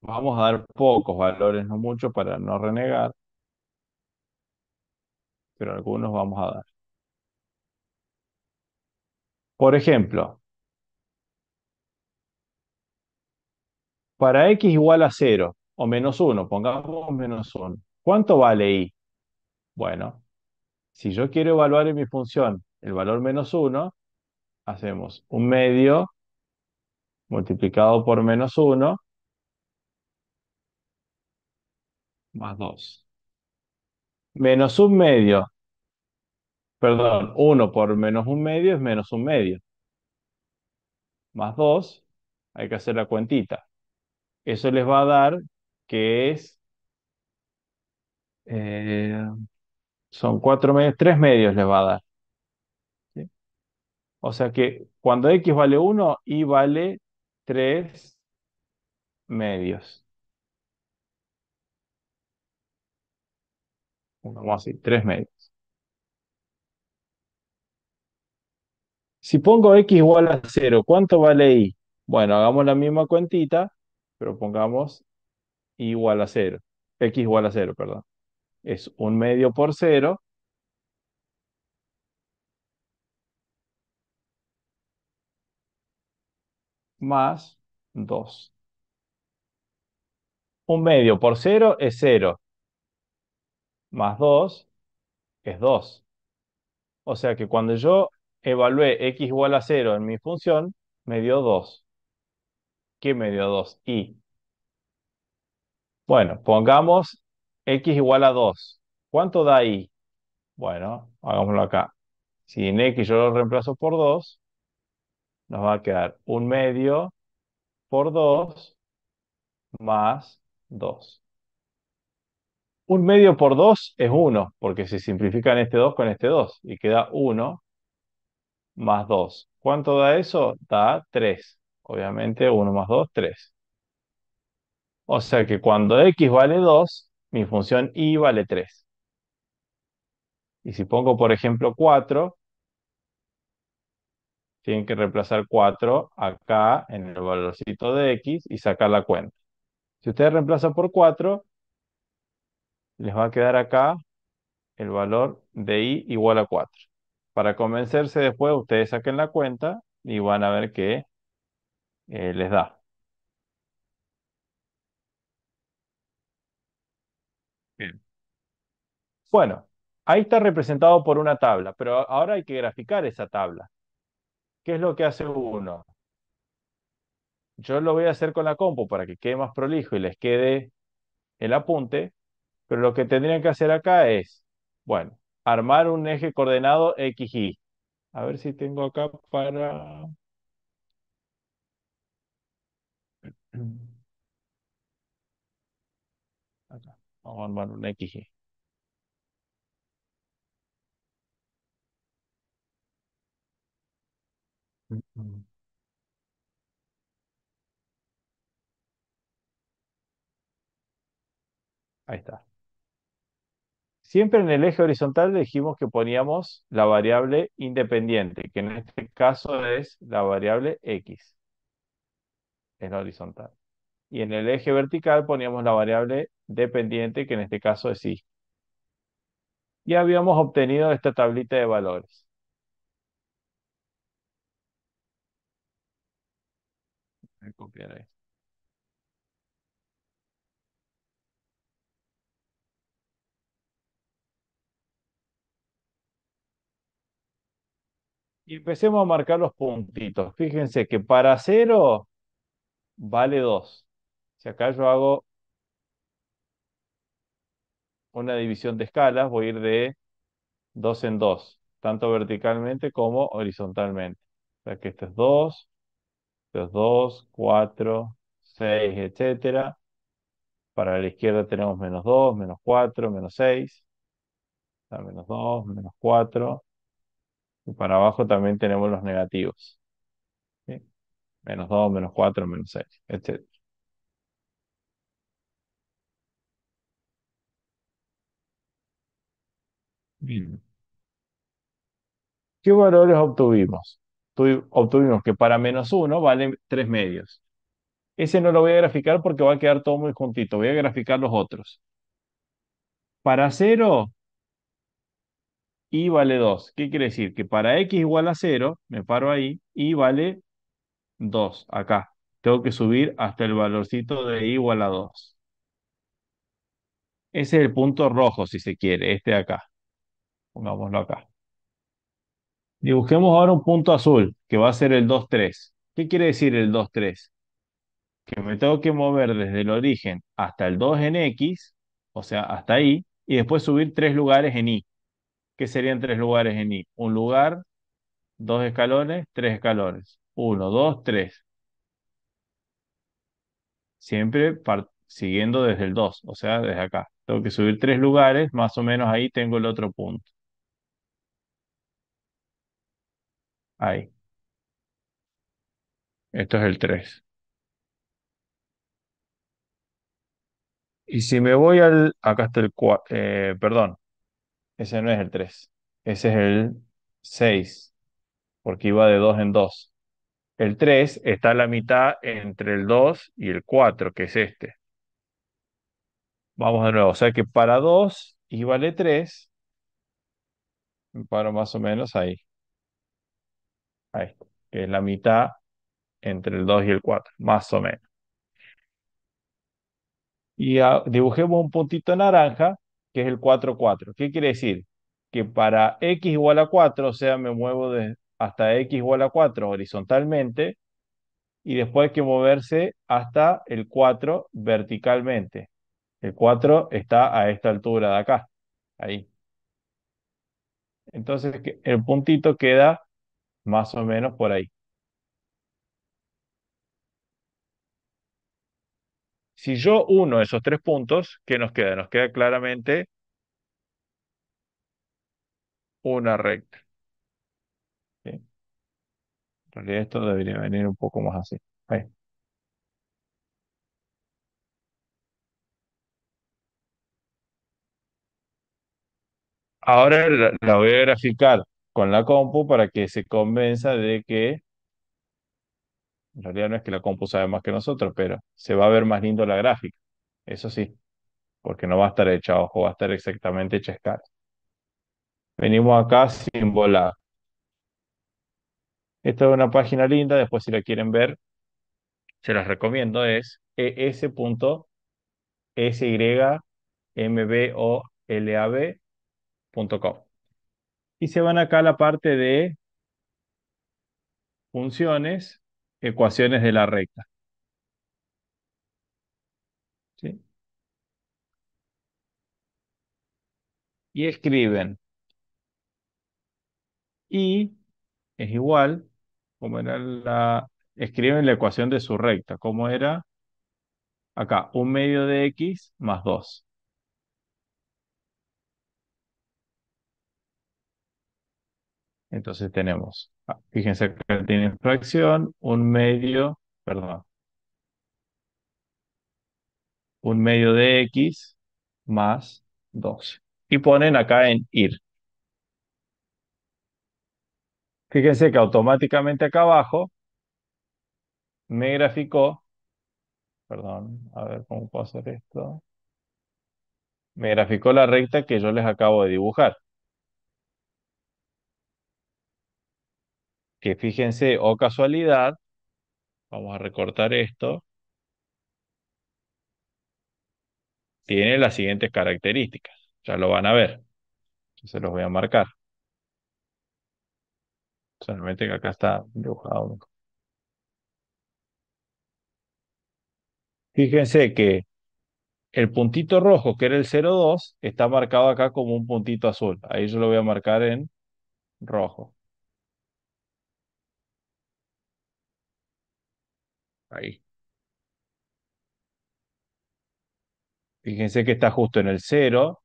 S1: Vamos a dar pocos valores, no mucho, para no renegar. Pero algunos vamos a dar. Por ejemplo, para x igual a 0 o menos 1, pongamos menos 1, ¿cuánto vale y? Bueno, si yo quiero evaluar en mi función el valor menos 1, hacemos un medio multiplicado por menos 1 más 2. Menos un medio, perdón, 1 por menos un medio es menos un medio. Más 2, hay que hacer la cuentita eso les va a dar que es, eh, son cuatro medios, tres medios les va a dar. ¿sí? O sea que cuando x vale 1, y vale 3 medios. Vamos así, 3 medios. Si pongo x igual a 0, ¿cuánto vale y? Bueno, hagamos la misma cuentita pero pongamos igual a 0, x igual a 0, perdón. Es un medio por 0. más 2. Un medio por 0 es 0. Más 2 es 2. O sea que cuando yo evalué x igual a 0 en mi función, me dio 2. ¿Qué medio dio 2i. Bueno, pongamos x igual a 2. ¿Cuánto da i? Bueno, hagámoslo acá. Si en x yo lo reemplazo por 2, nos va a quedar 1 medio por 2 más 2. Un medio por 2 es 1, porque se simplifican este 2 con este 2 y queda 1 más 2. ¿Cuánto da eso? Da 3. Obviamente 1 más 2, 3. O sea que cuando x vale 2, mi función y vale 3. Y si pongo, por ejemplo, 4, tienen que reemplazar 4 acá en el valorcito de x y sacar la cuenta. Si ustedes reemplazan por 4, les va a quedar acá el valor de y igual a 4. Para convencerse después, ustedes saquen la cuenta y van a ver que eh, les da. Bien. Bueno, ahí está representado por una tabla, pero ahora hay que graficar esa tabla. ¿Qué es lo que hace uno? Yo lo voy a hacer con la compu para que quede más prolijo y les quede el apunte, pero lo que tendrían que hacer acá es, bueno, armar un eje coordenado XY. A ver si tengo acá para... a armar un XG. Ahí está. Siempre en el eje horizontal dijimos que poníamos la variable independiente, que en este caso es la variable x es la horizontal. Y en el eje vertical poníamos la variable dependiente, que en este caso es y. habíamos obtenido esta tablita de valores. Voy a copiar esto. Y empecemos a marcar los puntitos. Fíjense que para cero vale 2. Si acá yo hago una división de escalas, voy a ir de 2 en 2, tanto verticalmente como horizontalmente. O sea que este es 2, este es 2, 4, 6, etc Para la izquierda tenemos menos 2, menos 4, menos 6. O menos 2, menos 4. Y para abajo también tenemos los negativos menos 2, menos 4, menos 6, etc. ¿Qué valores obtuvimos? Obtuvimos que para menos 1 valen 3 medios. Ese no lo voy a graficar porque va a quedar todo muy juntito. Voy a graficar los otros. Para 0, y vale 2. ¿Qué quiere decir? Que para x igual a 0, me paro ahí, y vale 2, acá. Tengo que subir hasta el valorcito de igual a 2. Ese es el punto rojo, si se quiere, este de acá. Pongámoslo acá. Dibujemos ahora un punto azul, que va a ser el 2, 3. ¿Qué quiere decir el 2, 3? Que me tengo que mover desde el origen hasta el 2 en X, o sea, hasta ahí, y después subir tres lugares en Y. ¿Qué serían tres lugares en Y? Un lugar, dos escalones, tres escalones. 1, 2, 3. Siempre siguiendo desde el 2, o sea, desde acá. Tengo que subir tres lugares, más o menos ahí tengo el otro punto. Ahí. Esto es el 3. Y si me voy al... Acá está el 4, eh, perdón. Ese no es el 3. Ese es el 6. Porque iba de 2 en 2. El 3 está en la mitad entre el 2 y el 4, que es este. Vamos de nuevo. O sea que para 2 y vale 3, me paro más o menos ahí. Ahí, que es la mitad entre el 2 y el 4, más o menos. Y dibujemos un puntito naranja, que es el 4, 4. ¿Qué quiere decir? Que para x igual a 4, o sea, me muevo de, hasta x igual a 4 horizontalmente y después hay que moverse hasta el 4 verticalmente. El 4 está a esta altura de acá, ahí. Entonces el puntito queda más o menos por ahí. Si yo uno esos tres puntos, ¿qué nos queda? Nos queda claramente una recta. En realidad esto debería venir un poco más así. Ahora la, voy a graficar con la compu para que se convenza de que, en realidad no es que la compu sabe más que nosotros, pero se va a ver más lindo la gráfica. Eso sí, porque no va a estar hecha ojo, va a estar exactamente hecha escala. Venimos acá sin volar. Esta es una página linda, después si la quieren ver, se las recomiendo, es es.symbolab.com. E y se van acá a la parte de funciones, ecuaciones de la recta. ¿Sí? Y escriben. Y es igual ¿Cómo era la...? Escriben la ecuación de su recta. ¿Cómo era? Acá, un medio de x más 2. Entonces tenemos, ah, fíjense que tiene fracción, un medio, perdón, un medio de x más 2. Y ponen acá en ir. Fíjense que automáticamente acá abajo me graficó, perdón, a ver cómo puedo hacer esto, me graficó la recta que yo les acabo de dibujar. Que fíjense, o oh casualidad, vamos a recortar esto, tiene las siguientes características, ya lo van a ver, se los voy a marcar. Solamente que acá está dibujado. Fíjense que el puntito rojo, que era el 0,2, está marcado acá como un puntito azul. Ahí yo lo voy a marcar en rojo. Ahí. Fíjense que está justo en el 0,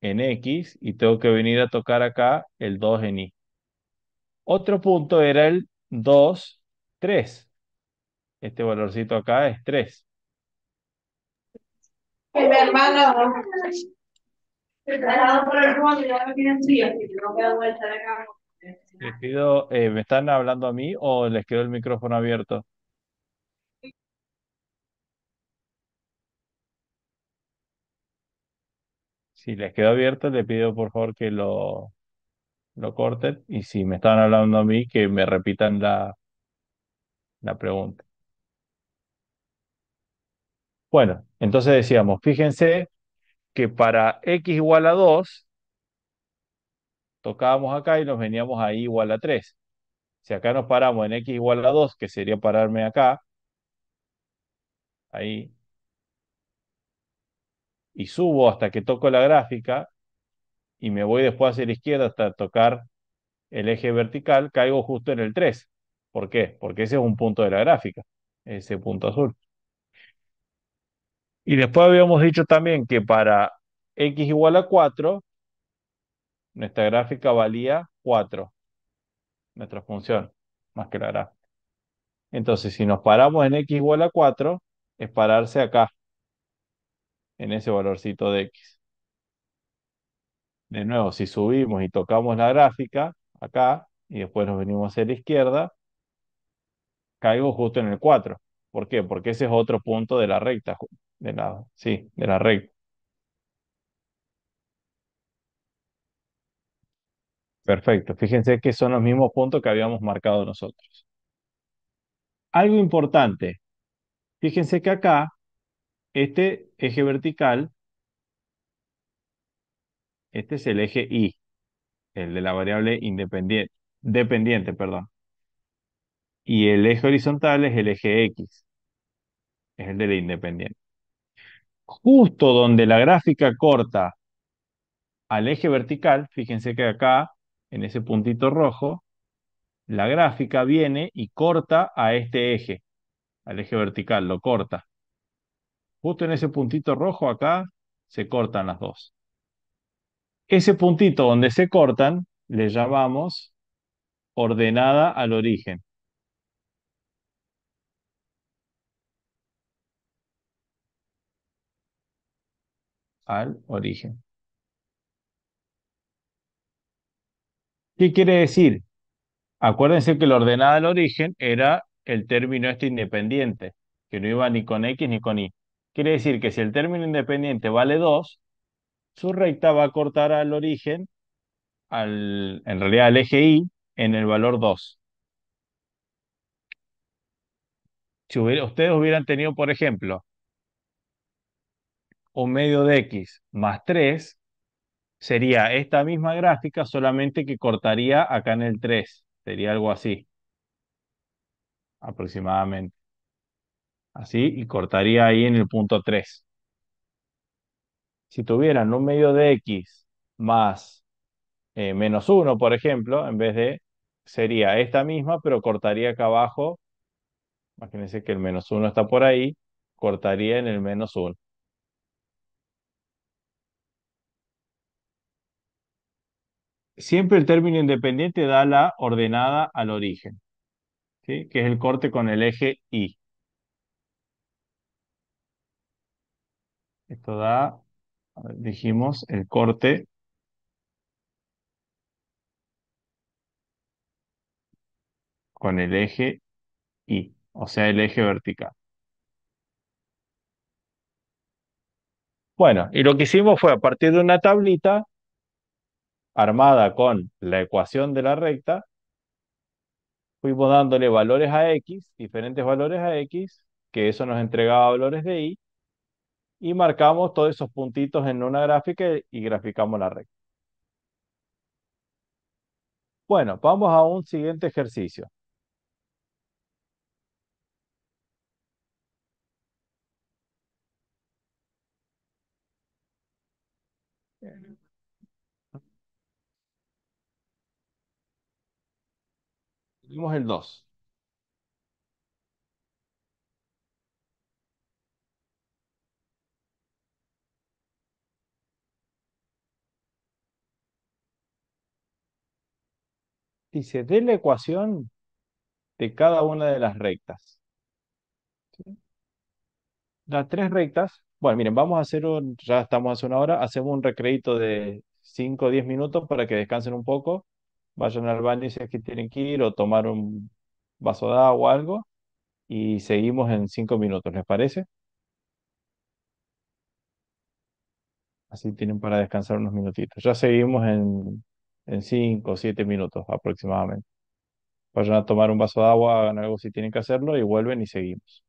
S1: en X, y tengo que venir a tocar acá el 2 en Y. Otro punto era el 2, 3. Este valorcito acá es 3. Mi hermano, les pido, eh, ¿me están hablando a mí o les quedó el micrófono abierto? Si les quedó abierto, les pido por favor que lo, lo corten. Y si me estaban hablando a mí, que me repitan la, la pregunta. Bueno, entonces decíamos, fíjense que para x igual a 2, tocábamos acá y nos veníamos a y igual a 3. Si acá nos paramos en x igual a 2, que sería pararme acá, ahí, y subo hasta que toco la gráfica, y me voy después hacia la izquierda hasta tocar el eje vertical, caigo justo en el 3. ¿Por qué? Porque ese es un punto de la gráfica, ese punto azul. Y después habíamos dicho también que para x igual a 4, nuestra gráfica valía 4, nuestra función, más que la gráfica. Entonces, si nos paramos en x igual a 4, es pararse acá, en ese valorcito de x de nuevo, si subimos y tocamos la gráfica acá y después nos venimos hacia la izquierda, caigo justo en el 4. ¿Por qué? Porque ese es otro punto de la recta. De la, sí, de la recta. Perfecto. Fíjense que son los mismos puntos que habíamos marcado nosotros. Algo importante. Fíjense que acá, este eje vertical este es el eje Y, el de la variable independiente, dependiente, perdón. Y el eje horizontal es el eje X, es el de la independiente. Justo donde la gráfica corta al eje vertical, fíjense que acá, en ese puntito rojo, la gráfica viene y corta a este eje, al eje vertical, lo corta. Justo en ese puntito rojo acá se cortan las dos. Ese puntito donde se cortan le llamamos ordenada al origen. Al origen. ¿Qué quiere decir? Acuérdense que la ordenada al origen era el término este independiente, que no iba ni con X ni con Y. Quiere decir que si el término independiente vale 2, su recta va a cortar al origen, al, en realidad al eje Y, en el valor 2. Si hubiera, ustedes hubieran tenido, por ejemplo, un medio de x más 3, sería esta misma gráfica, solamente que cortaría acá en el 3. Sería algo así, aproximadamente. Así, y cortaría ahí en el punto 3 si tuvieran un medio de x más eh, menos 1, por ejemplo, en vez de, sería esta misma, pero cortaría acá abajo, imagínense que el menos 1 está por ahí, cortaría en el menos 1. Siempre el término independiente da la ordenada al origen, ¿sí? que es el corte con el eje Y. Esto da dijimos el corte. con el eje Y, o sea, el eje vertical. Bueno, y lo que hicimos fue a partir de una tablita armada con la ecuación de la recta, fuimos dándole valores a X, diferentes valores a X, que eso nos entregaba valores de Y, y marcamos todos esos puntitos en una gráfica y graficamos la recta. Bueno, vamos a un siguiente ejercicio. el 2. dice de la ecuación de cada una de las rectas. Las tres rectas, bueno, miren, vamos a hacer un, ya estamos hace una hora, hacemos un recreito de 5 o 10 minutos para que descansen un poco, vayan al baño si es que tienen que ir o tomar un vaso de agua o algo y seguimos en 5 minutos, ¿les parece? Así tienen para descansar unos minutitos. Ya seguimos en en 5 o 7 minutos aproximadamente. Vayan a tomar un vaso de agua, hagan algo si tienen que hacerlo y vuelven y seguimos.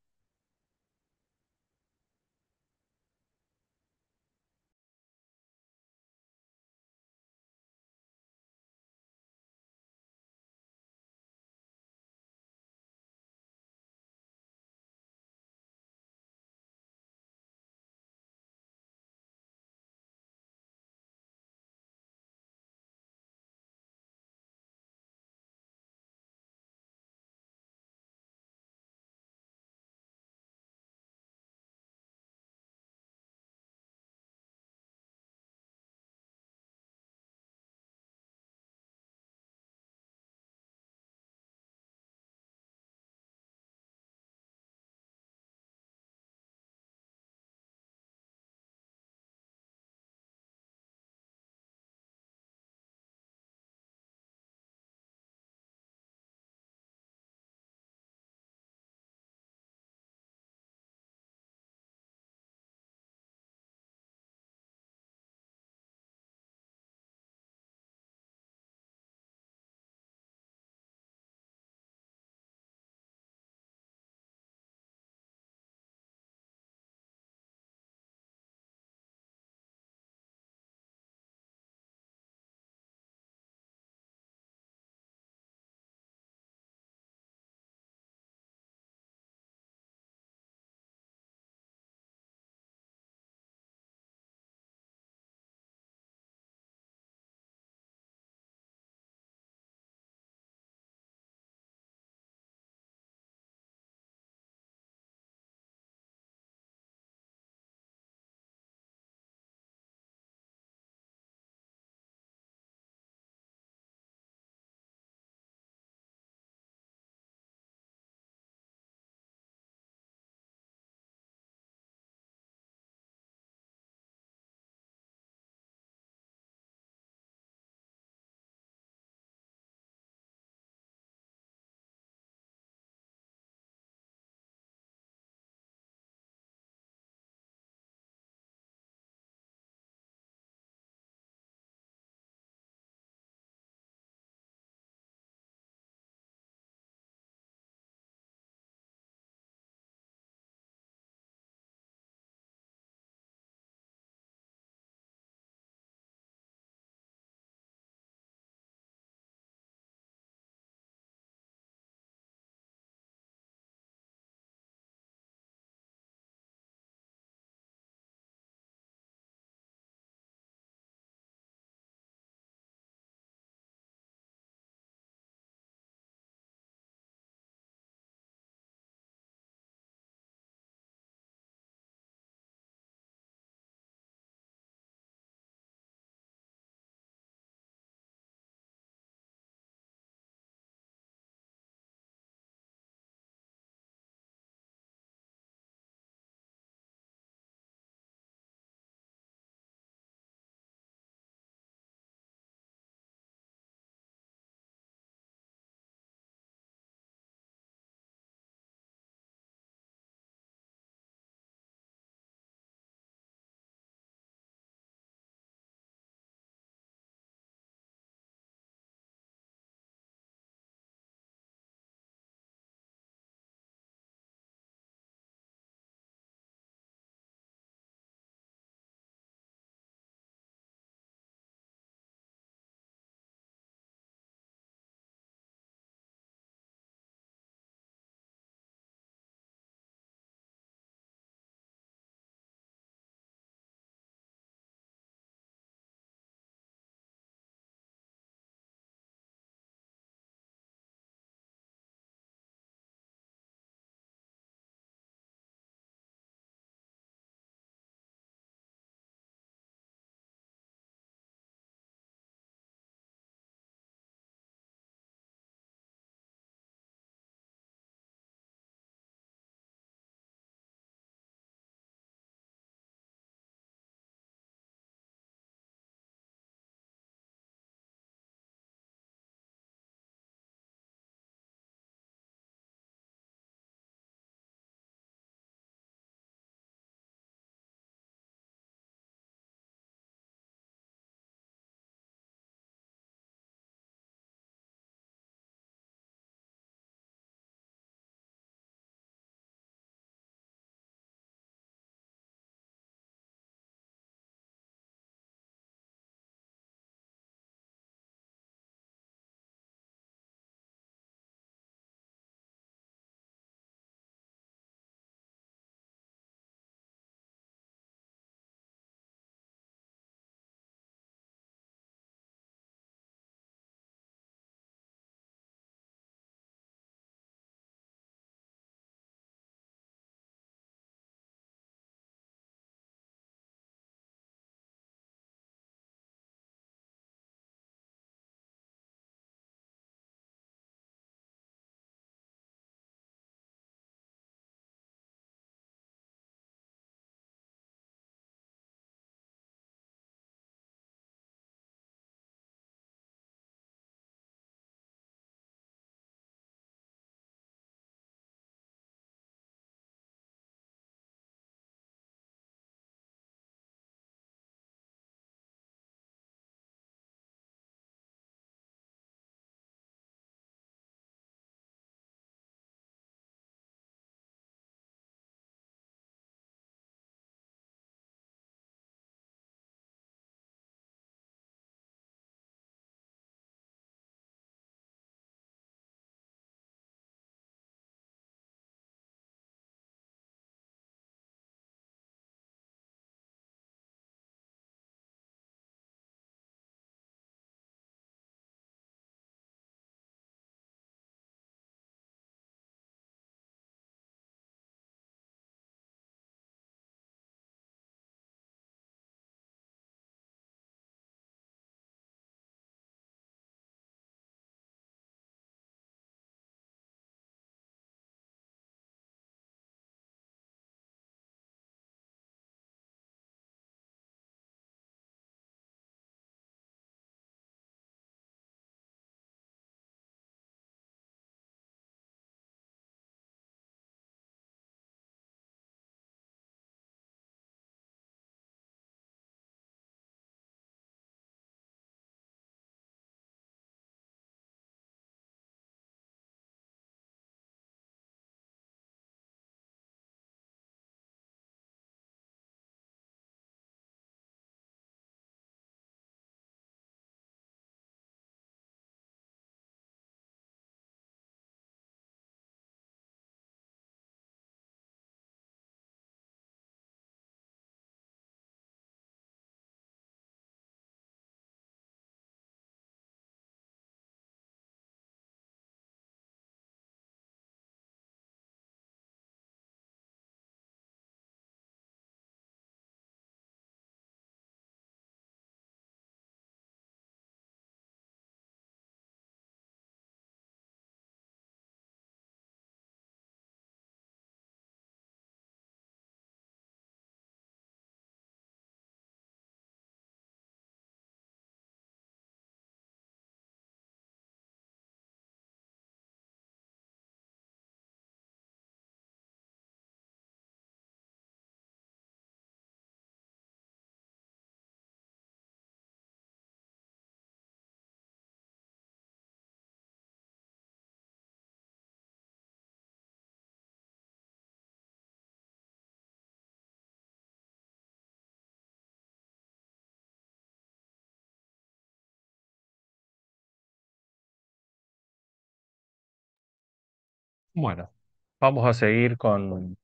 S1: Bueno, vamos a seguir con,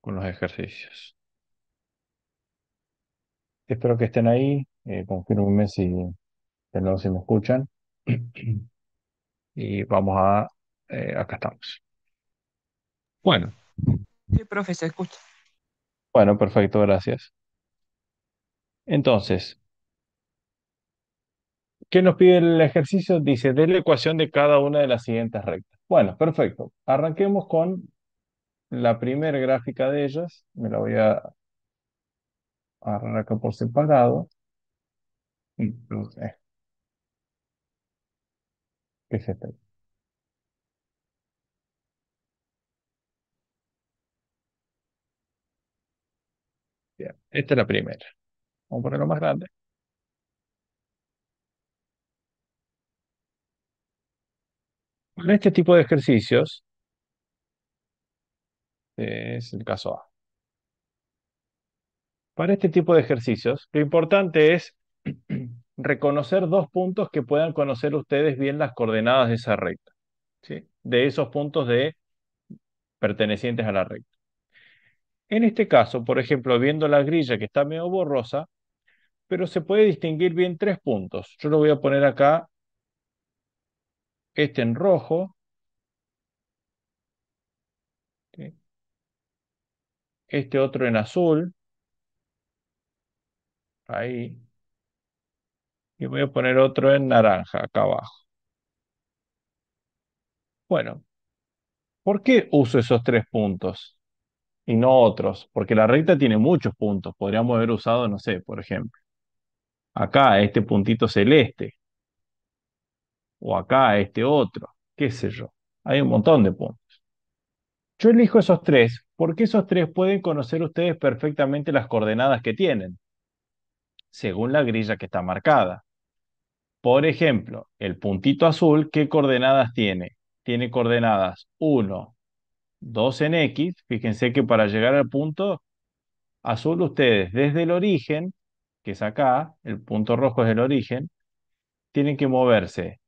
S1: con los ejercicios. Espero que estén ahí. Eh, confirmenme si, si me escuchan. Y vamos a... Eh, acá estamos. Bueno. Sí, profe, se escucha. Bueno, perfecto, gracias. Entonces, ¿Qué nos pide el ejercicio? Dice, de la ecuación de cada una de las siguientes rectas. Bueno, perfecto. Arranquemos con la primera gráfica de ellas. Me la voy a agarrar acá por separado. ¿Qué es esta? Bien, esta es la primera. Vamos a ponerlo más grande. Con este tipo de ejercicios, eh, es el caso A. Para este tipo de ejercicios, lo importante es reconocer dos puntos que puedan conocer ustedes bien las coordenadas de esa recta, ¿sí? de esos puntos de, pertenecientes a la recta. En este caso, por ejemplo, viendo la grilla que está medio borrosa, pero se puede distinguir bien tres puntos. Yo lo voy a poner acá este en rojo, este otro en azul, ahí, y voy a poner otro en naranja, acá abajo. Bueno, ¿por qué uso esos tres puntos y no otros? Porque la recta tiene muchos puntos, podríamos haber usado, no sé, por ejemplo, acá este puntito celeste, o acá este otro, qué sé yo. Hay un montón de puntos. Yo elijo esos tres porque esos tres pueden conocer ustedes perfectamente las coordenadas que tienen, según la grilla que está marcada. Por ejemplo, el puntito azul, ¿qué coordenadas tiene? Tiene coordenadas 1, 2 en X. Fíjense que para llegar al punto azul ustedes desde el origen, que es acá, el punto rojo es el origen, tienen que moverse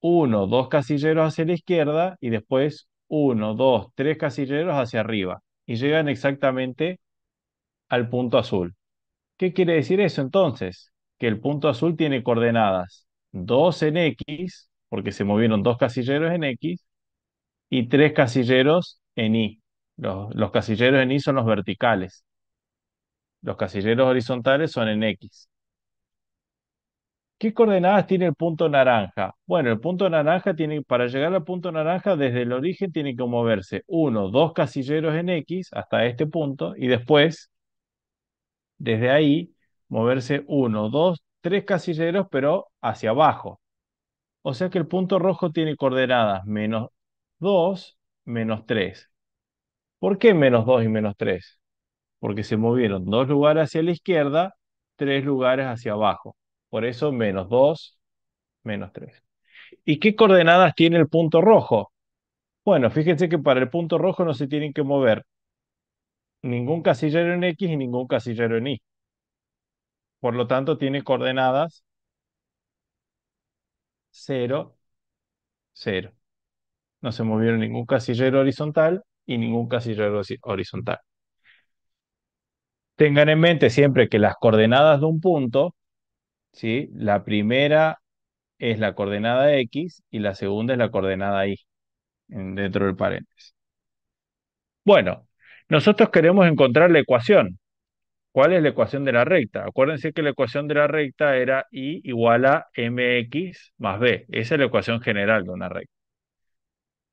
S1: uno, dos casilleros hacia la izquierda y después uno, dos, tres casilleros hacia arriba y llegan exactamente al punto azul. ¿Qué quiere decir eso entonces? Que el punto azul tiene coordenadas 2 en X, porque se movieron dos casilleros en X, y tres casilleros en Y. Los, los casilleros en Y son los verticales. Los casilleros horizontales son en X. ¿Qué coordenadas tiene el punto naranja? Bueno, el punto naranja tiene, para llegar al punto naranja, desde el origen tiene que moverse uno, dos casilleros en X hasta este punto y después, desde ahí, moverse uno, dos, tres casilleros, pero hacia abajo. O sea que el punto rojo tiene coordenadas menos 2, menos 3. ¿Por qué menos 2 y menos 3? Porque se movieron dos lugares hacia la izquierda, tres lugares hacia abajo. Por eso menos 2, menos 3. ¿Y qué coordenadas tiene el punto rojo? Bueno, fíjense que para el punto rojo no se tienen que mover ningún casillero en X y ningún casillero en Y. Por lo tanto, tiene coordenadas 0, 0. No se movieron ningún casillero horizontal y ningún casillero horizontal. Tengan en mente siempre que las coordenadas de un punto la primera es la coordenada X y la segunda es la coordenada Y dentro del paréntesis. Bueno, nosotros queremos encontrar la ecuación. ¿Cuál es la ecuación de la recta? Acuérdense que la ecuación de la recta era Y igual a MX más B. Esa es la ecuación general de una recta.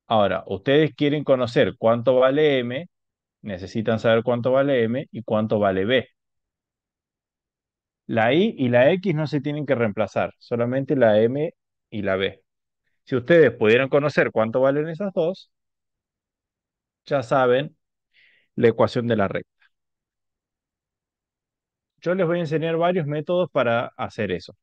S1: Ahora, ustedes quieren conocer cuánto vale M, necesitan saber cuánto vale M y cuánto vale B. La I y la X no se tienen que reemplazar, solamente la M y la B. Si ustedes pudieran conocer cuánto valen esas dos, ya saben la ecuación de la recta. Yo les voy a enseñar varios métodos para hacer eso.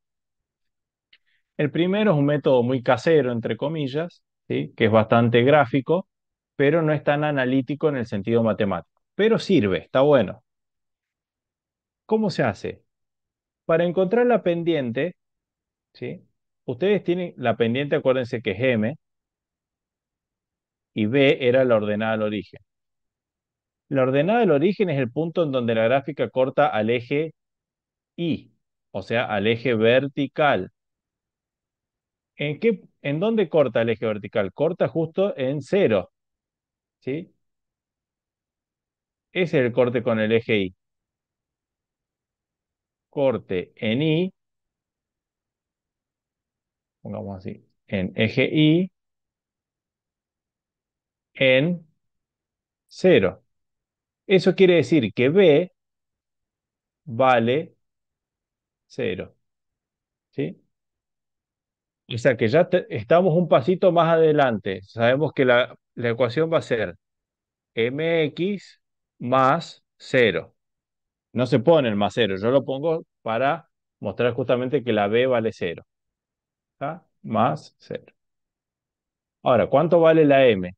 S1: El primero es un método muy casero, entre comillas, ¿sí? que es bastante gráfico, pero no es tan analítico en el sentido matemático. Pero sirve, está bueno. ¿Cómo se hace? Para encontrar la pendiente, ¿sí? Ustedes tienen la pendiente, acuérdense que es M, y B era la ordenada al origen. La ordenada del origen es el punto en donde la gráfica corta al eje Y, o sea, al eje vertical. ¿En, qué, ¿En dónde corta el eje vertical? Corta justo en cero. ¿Sí? Ese es el corte con el eje Y corte en i pongamos así, en eje i en 0. Eso quiere decir que B vale cero. ¿Sí? O sea que ya estamos un pasito más adelante. Sabemos que la, la ecuación va a ser mx más 0 no se pone el más cero, yo lo pongo para mostrar justamente que la B vale cero. ¿Está? Más cero. Ahora, ¿cuánto vale la M?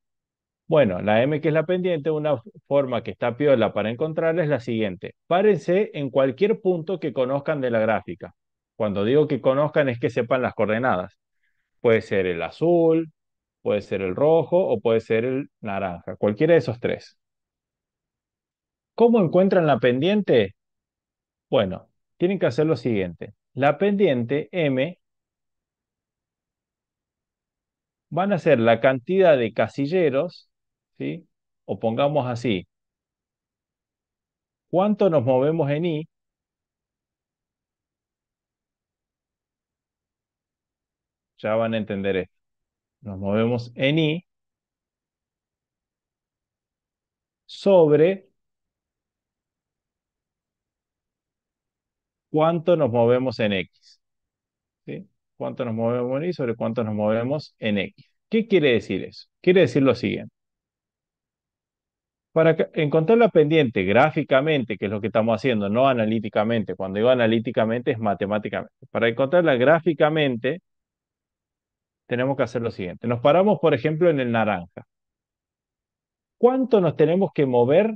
S1: Bueno, la M que es la pendiente, una forma que está piola para encontrarla es la siguiente. Párense en cualquier punto que conozcan de la gráfica. Cuando digo que conozcan es que sepan las coordenadas. Puede ser el azul, puede ser el rojo o puede ser el naranja, cualquiera de esos tres. ¿Cómo encuentran la pendiente? Bueno, tienen que hacer lo siguiente. La pendiente M van a ser la cantidad de casilleros, ¿sí? O pongamos así, ¿cuánto nos movemos en I? Ya van a entender esto. Nos movemos en I sobre cuánto nos movemos en X. ¿Cuánto nos movemos en Y sobre cuánto nos movemos en X? ¿Qué quiere decir eso? Quiere decir lo siguiente. Para encontrar la pendiente gráficamente, que es lo que estamos haciendo, no analíticamente. Cuando digo analíticamente es matemáticamente. Para encontrarla gráficamente, tenemos que hacer lo siguiente. Nos paramos, por ejemplo, en el naranja. ¿Cuánto nos tenemos que mover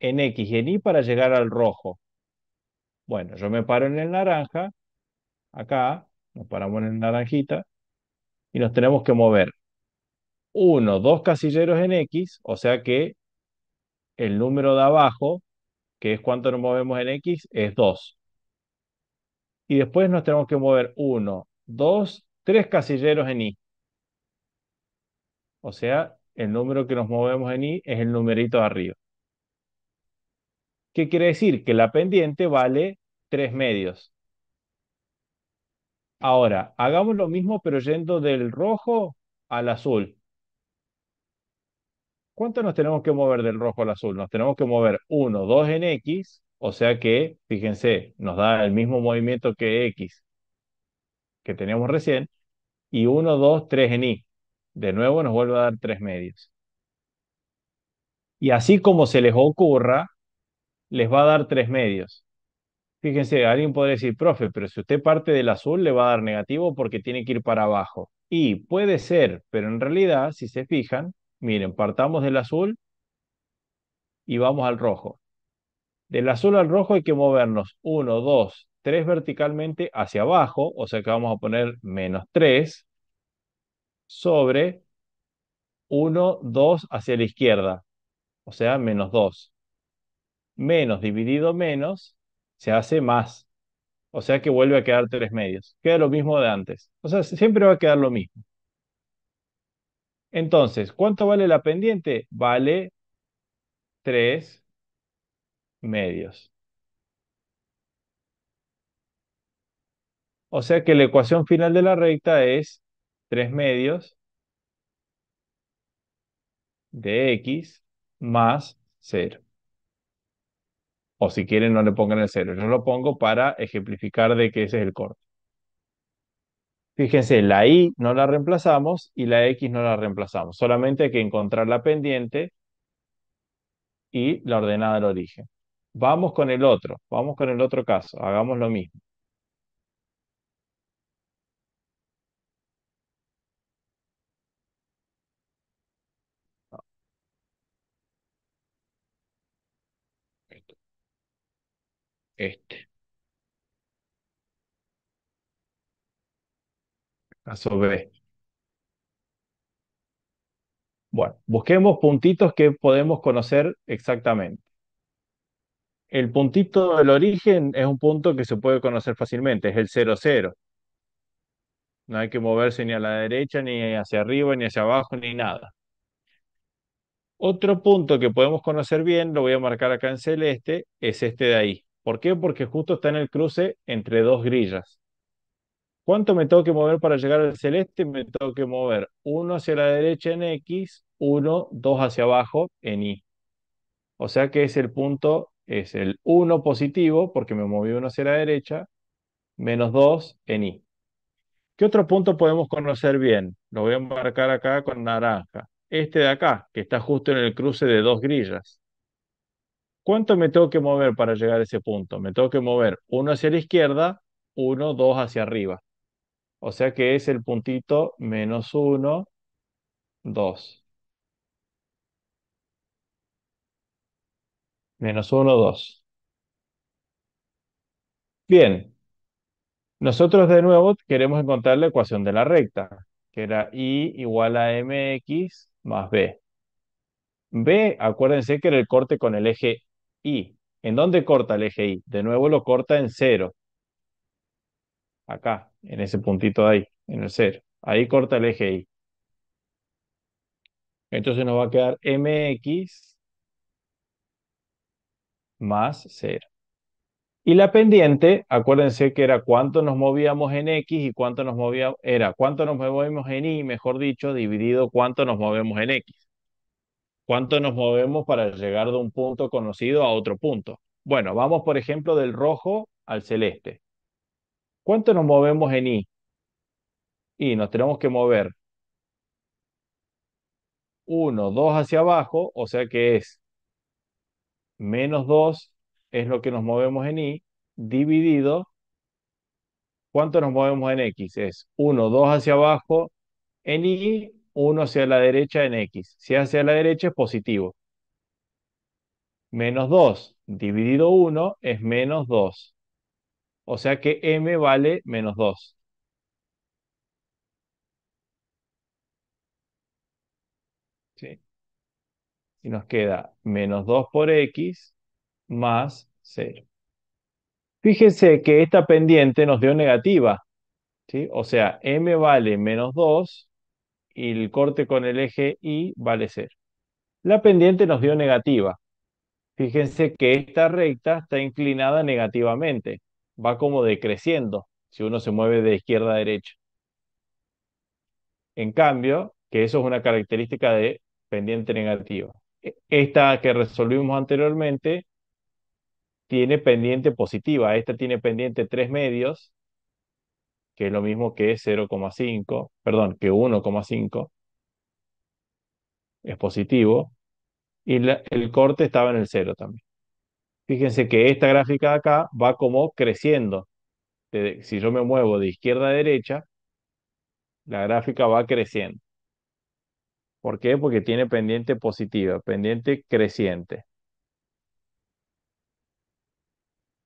S1: en X y en Y para llegar al rojo? Bueno, yo me paro en el naranja, acá, nos paramos en el naranjita y nos tenemos que mover uno, dos casilleros en X, o sea que el número de abajo, que es cuánto nos movemos en X, es 2. Y después nos tenemos que mover uno, dos, tres casilleros en Y. O sea, el número que nos movemos en Y es el numerito de arriba. ¿Qué quiere decir? Que la pendiente vale 3 medios. Ahora, hagamos lo mismo pero yendo del rojo al azul. ¿Cuánto nos tenemos que mover del rojo al azul? Nos tenemos que mover 1, 2 en X, o sea que, fíjense, nos da el mismo movimiento que X que teníamos recién, y 1, 2, 3 en Y. De nuevo nos vuelve a dar 3 medios. Y así como se les ocurra, les va a dar tres medios. Fíjense, alguien podría decir, profe, pero si usted parte del azul le va a dar negativo porque tiene que ir para abajo. Y puede ser, pero en realidad, si se fijan, miren, partamos del azul y vamos al rojo. Del azul al rojo hay que movernos 1, 2, 3 verticalmente hacia abajo, o sea que vamos a poner menos 3 sobre 1, 2 hacia la izquierda, o sea, menos 2 menos dividido menos se hace más. O sea que vuelve a quedar tres medios. Queda lo mismo de antes. O sea, siempre va a quedar lo mismo. Entonces, ¿cuánto vale la pendiente? Vale tres medios. O sea que la ecuación final de la recta es 3 medios de x más 0 o si quieren no le pongan el cero. Yo lo pongo para ejemplificar de que ese es el corte. Fíjense, la I no la reemplazamos y la X no la reemplazamos. Solamente hay que encontrar la pendiente y la ordenada del origen. Vamos con el otro, vamos con el otro caso, hagamos lo mismo. Este. a Bueno, busquemos puntitos que podemos conocer exactamente. El puntito del origen es un punto que se puede conocer fácilmente, es el 0, 0. No hay que moverse ni a la derecha, ni hacia arriba, ni hacia abajo, ni nada. Otro punto que podemos conocer bien, lo voy a marcar acá en celeste, es este de ahí. ¿Por qué? Porque justo está en el cruce entre dos grillas. ¿Cuánto me tengo que mover para llegar al celeste? Me tengo que mover uno hacia la derecha en X, 1, dos hacia abajo en Y. O sea que es el punto, es el 1 positivo, porque me moví uno hacia la derecha, menos 2 en Y. ¿Qué otro punto podemos conocer bien? Lo voy a marcar acá con naranja. Este de acá, que está justo en el cruce de dos grillas. ¿Cuánto me tengo que mover para llegar a ese punto? Me tengo que mover uno hacia la izquierda, uno, dos hacia arriba. O sea que es el puntito menos uno, dos. Menos uno, dos. Bien. Nosotros de nuevo queremos encontrar la ecuación de la recta, que era y igual a mx más b. B, acuérdense que era el corte con el eje y, ¿en dónde corta el eje Y? De nuevo lo corta en cero. Acá, en ese puntito de ahí, en el cero. Ahí corta el eje Y. Entonces nos va a quedar mx más 0. Y la pendiente, acuérdense que era cuánto nos movíamos en x y cuánto nos movíamos, era cuánto nos movimos en y, mejor dicho, dividido cuánto nos movemos en x. ¿Cuánto nos movemos para llegar de un punto conocido a otro punto? Bueno, vamos por ejemplo del rojo al celeste. ¿Cuánto nos movemos en I? Y nos tenemos que mover 1, 2 hacia abajo, o sea que es menos 2 es lo que nos movemos en Y, dividido, ¿cuánto nos movemos en X? Es 1, 2 hacia abajo en Y 1 hacia la derecha en x. Si es hacia la derecha es positivo. Menos 2 dividido 1 es menos 2. O sea que m vale menos 2. ¿Sí? Y nos queda menos 2 por x más 0. Fíjense que esta pendiente nos dio negativa. ¿sí? O sea, m vale menos 2 y el corte con el eje Y vale 0. La pendiente nos dio negativa. Fíjense que esta recta está inclinada negativamente, va como decreciendo si uno se mueve de izquierda a derecha. En cambio, que eso es una característica de pendiente negativa. E, esta que resolvimos anteriormente tiene pendiente positiva, esta tiene pendiente 3 medios que es lo mismo que 0,5, perdón, que 1,5 es positivo, y el corte estaba en el 0 también. Fíjense que esta gráfica de acá va como creciendo. si yo me muevo de izquierda a derecha, la gráfica va creciendo. ¿Por qué? Porque tiene pendiente positiva, pendiente creciente.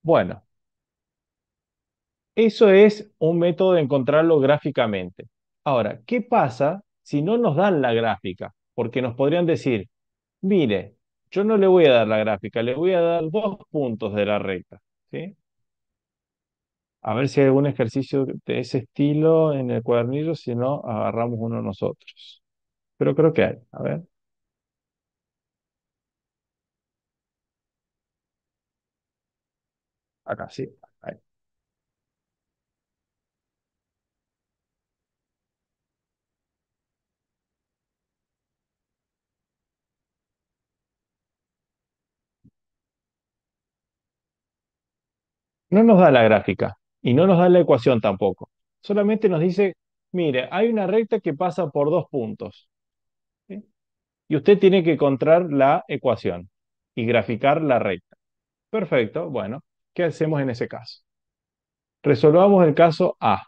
S1: Bueno, eso es un método de encontrarlo gráficamente. Ahora, ¿qué pasa si no nos dan la gráfica? Porque nos podrían decir, mire, yo no le voy a dar la gráfica, le voy a dar dos puntos de la recta. ¿sí? A ver si hay algún ejercicio de ese estilo en el cuadernillo, si no, agarramos uno nosotros. Pero creo que hay. A ver. Acá sí. No nos da la gráfica y no nos da la ecuación tampoco. Solamente nos dice, mire, hay una recta que pasa por dos puntos. Y usted tiene que encontrar la ecuación y graficar la recta. Perfecto, bueno, ¿qué hacemos en ese caso? Resolvamos el caso A.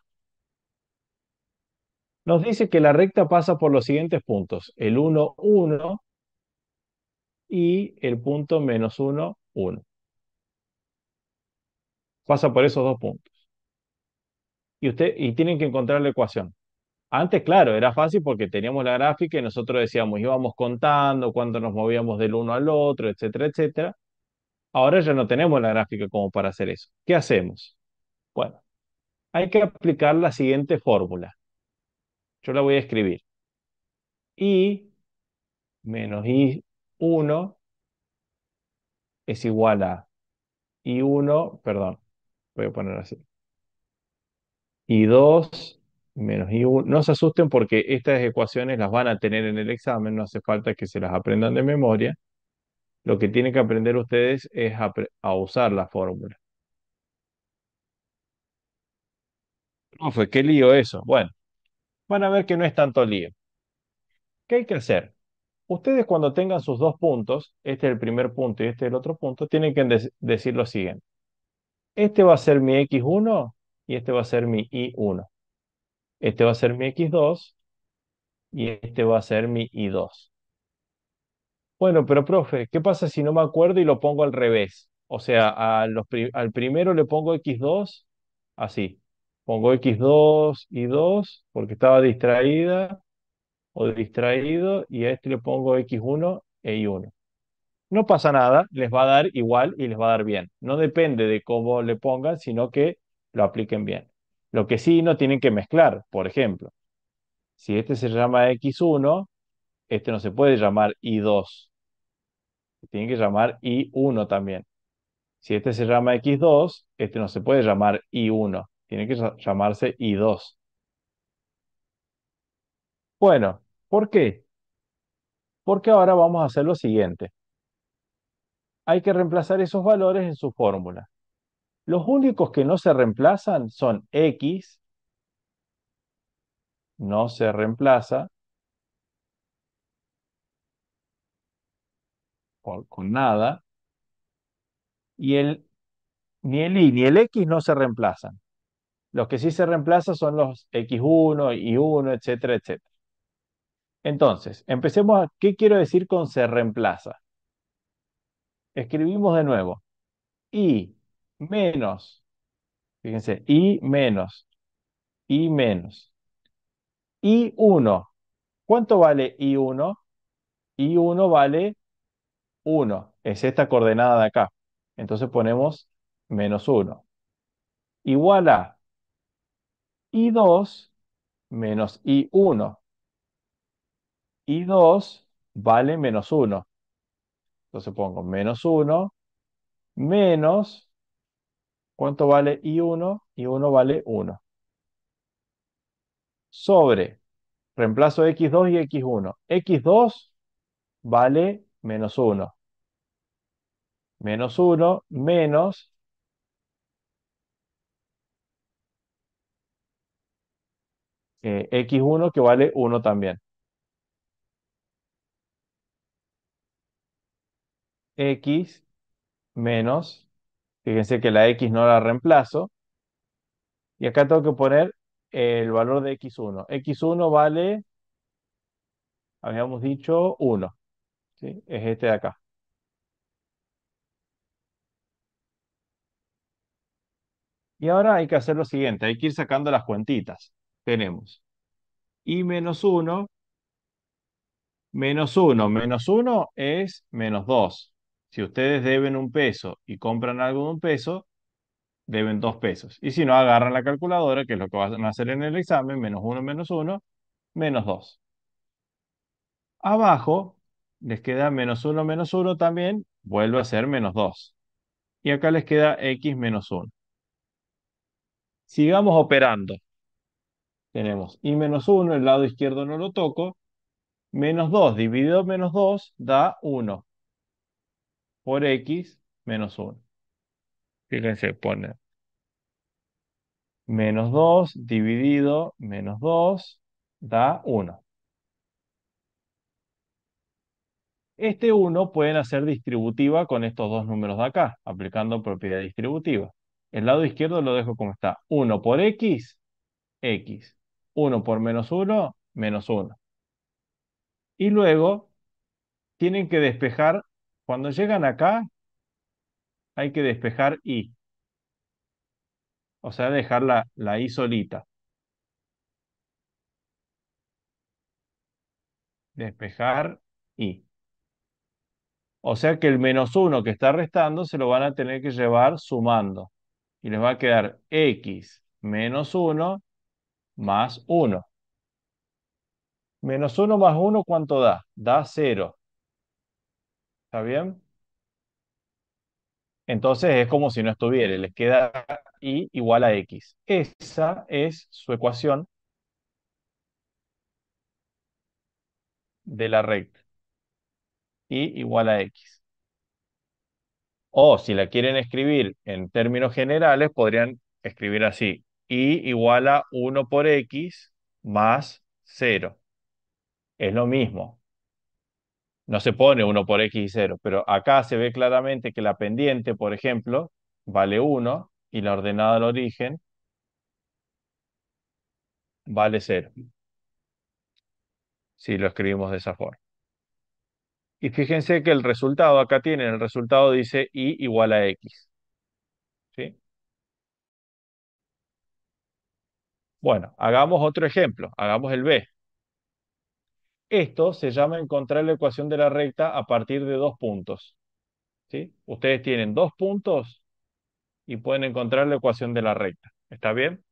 S1: Nos dice que la recta pasa por los siguientes puntos, el 1, 1 y el punto menos 1, 1 pasa por esos dos puntos. Y, usted, y tienen que encontrar la ecuación. Antes, claro, era fácil porque teníamos la gráfica y nosotros decíamos, íbamos contando cuánto nos movíamos del uno al otro, etcétera, etcétera. Ahora ya no tenemos la gráfica como para hacer eso. ¿Qué hacemos? Bueno, hay que aplicar la siguiente fórmula. Yo la voy a escribir. I menos I1 es igual a I1, perdón, Voy a poner así. Y 2 menos I1. No se asusten porque estas ecuaciones las van a tener en el examen, no hace falta que se las aprendan de memoria. Lo que tienen que aprender ustedes es a, usar la fórmula. No qué lío eso. Bueno, van a ver que no es tanto lío. ¿Qué hay que hacer? Ustedes cuando tengan sus dos puntos, este es el primer punto y este es el otro punto, tienen que decir lo siguiente. Este va a ser mi X1 y este va a ser mi Y1. Este va a ser mi X2 y este va a ser mi I2. Bueno, pero profe, ¿qué pasa si no me acuerdo y lo pongo al revés? O sea, a los al primero le pongo X2, así. Pongo X2 y 2 porque estaba distraída o distraído y a este le pongo X1 e Y1 no pasa nada, les va a dar igual y les va a dar bien. No depende de cómo le pongan, sino que lo apliquen bien. Lo que sí no tienen que mezclar, por ejemplo, si este se llama X1, este no se puede llamar I2. Tienen tiene que llamar I1 también. Si este se llama X2, este no se puede llamar I1. Tiene que llamarse I2. Bueno, ¿por qué? Porque ahora vamos a hacer lo siguiente hay que reemplazar esos valores en su fórmula. Los únicos que no se reemplazan son X, no se reemplaza con nada, y el, ni el Y ni el X no se reemplazan. Los que sí se reemplazan son los X1, Y1, etcétera, etcétera. Entonces, empecemos a qué quiero decir con se reemplaza escribimos de nuevo. I menos, fíjense, I menos, I menos. I1, ¿cuánto vale I1? I1 vale 1, es esta coordenada de acá. Entonces ponemos menos 1. Igual a I2 menos I1. I2 vale menos 1. Entonces pongo menos 1 menos, ¿cuánto vale y 1 y 1 vale 1. Sobre, reemplazo X2 y X1. X2 vale menos 1. Menos 1 menos eh, X1 que vale 1 también. x menos, fíjense que la x no la reemplazo, y acá tengo que poner el valor de x1. x1 vale, habíamos dicho, 1. Es este de acá. Y ahora hay que hacer lo siguiente, hay que ir sacando las cuentitas. Tenemos y menos 1, menos 1, menos 1 es menos 2. Si ustedes deben un peso y compran algo de un peso, deben dos pesos. Y si no, agarran la calculadora, que es lo que van a hacer en el examen, menos uno, menos uno, menos dos. Abajo les queda menos uno, menos uno también, vuelve a ser menos dos. Y acá les queda x menos uno. Sigamos operando. Tenemos y menos 1, el lado izquierdo no lo toco. Menos 2 dividido menos 2 da 1 por x menos 1. Fíjense, pone menos 2 dividido menos 2 da 1. Este 1 pueden hacer distributiva con estos dos números de acá, aplicando propiedad distributiva. El lado izquierdo lo dejo como está. 1 por x, x. 1 por menos 1, menos 1. Y luego tienen que despejar cuando llegan acá, hay que despejar I. O sea, dejar la, la I solita. Despejar I. O sea que el menos 1 que está restando se lo van a tener que llevar sumando. Y les va a quedar X menos 1 más 1. Menos 1 más 1, ¿cuánto da? Da 0. ¿Está bien? Entonces es como si no estuviera, les queda y igual a x. Esa es su ecuación de la recta. Y igual a x. O si la quieren escribir en términos generales, podrían escribir así. Y igual a 1 por x más 0. Es lo mismo no se pone 1 por x y 0, pero acá se ve claramente que la pendiente, por ejemplo, vale 1 y la ordenada al origen vale 0. Si lo escribimos de esa forma. Y fíjense que el resultado, acá tienen, el resultado dice y igual a x. ¿Sí? Bueno, hagamos otro ejemplo, hagamos el b. Esto se llama encontrar la ecuación de la recta a partir de dos puntos. ¿sí? Ustedes tienen dos puntos y pueden encontrar la ecuación de la recta. ¿Está bien?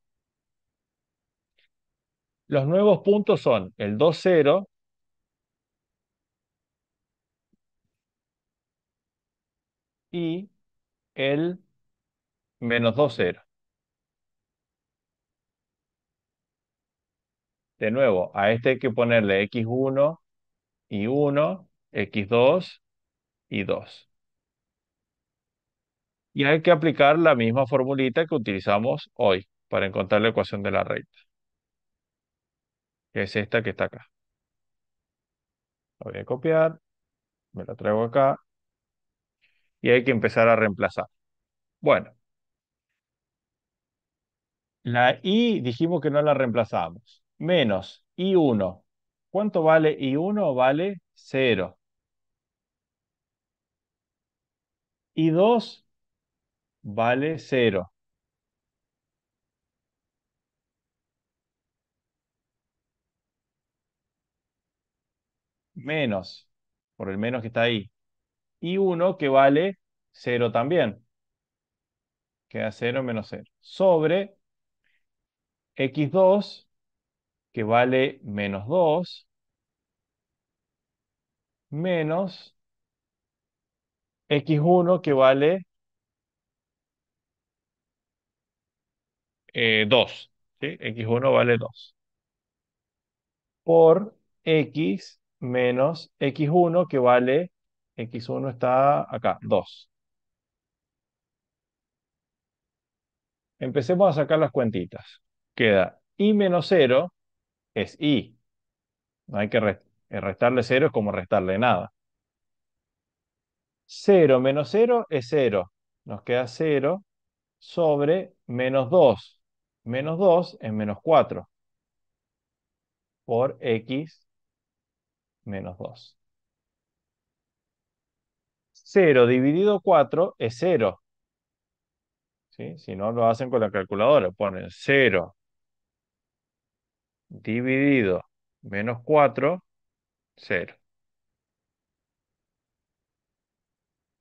S1: Los nuevos puntos son el 2,0 y el menos 2, 0. De nuevo, a este hay que ponerle x1 y 1, x2 y 2. Y hay que aplicar la misma formulita que utilizamos hoy para encontrar la ecuación de la recta. Que es esta que está acá. La voy a copiar, me la traigo acá. Y hay que empezar a reemplazar. Bueno. La Y dijimos que no la reemplazamos menos I1. ¿Cuánto vale I1? Vale 0. I2 vale 0. Menos, por el menos que está ahí. I1 que vale 0 también. Queda 0 menos 0. Sobre X2 que vale menos 2 menos x1 que vale 2. x x1 vale 2. Por x menos x1 que vale, x1 está acá, 2. Empecemos a sacar las cuentitas. Queda y menos 0 es i. No hay que eh, restarle 0 es como restarle nada. 0 menos 0 es 0. Nos queda 0 sobre menos 2. Menos 2 es menos 4 por x menos 2. 0 dividido 4 es 0. ¿Sí? Si no, lo hacen con la calculadora. Ponen 0 dividido menos 4, 0.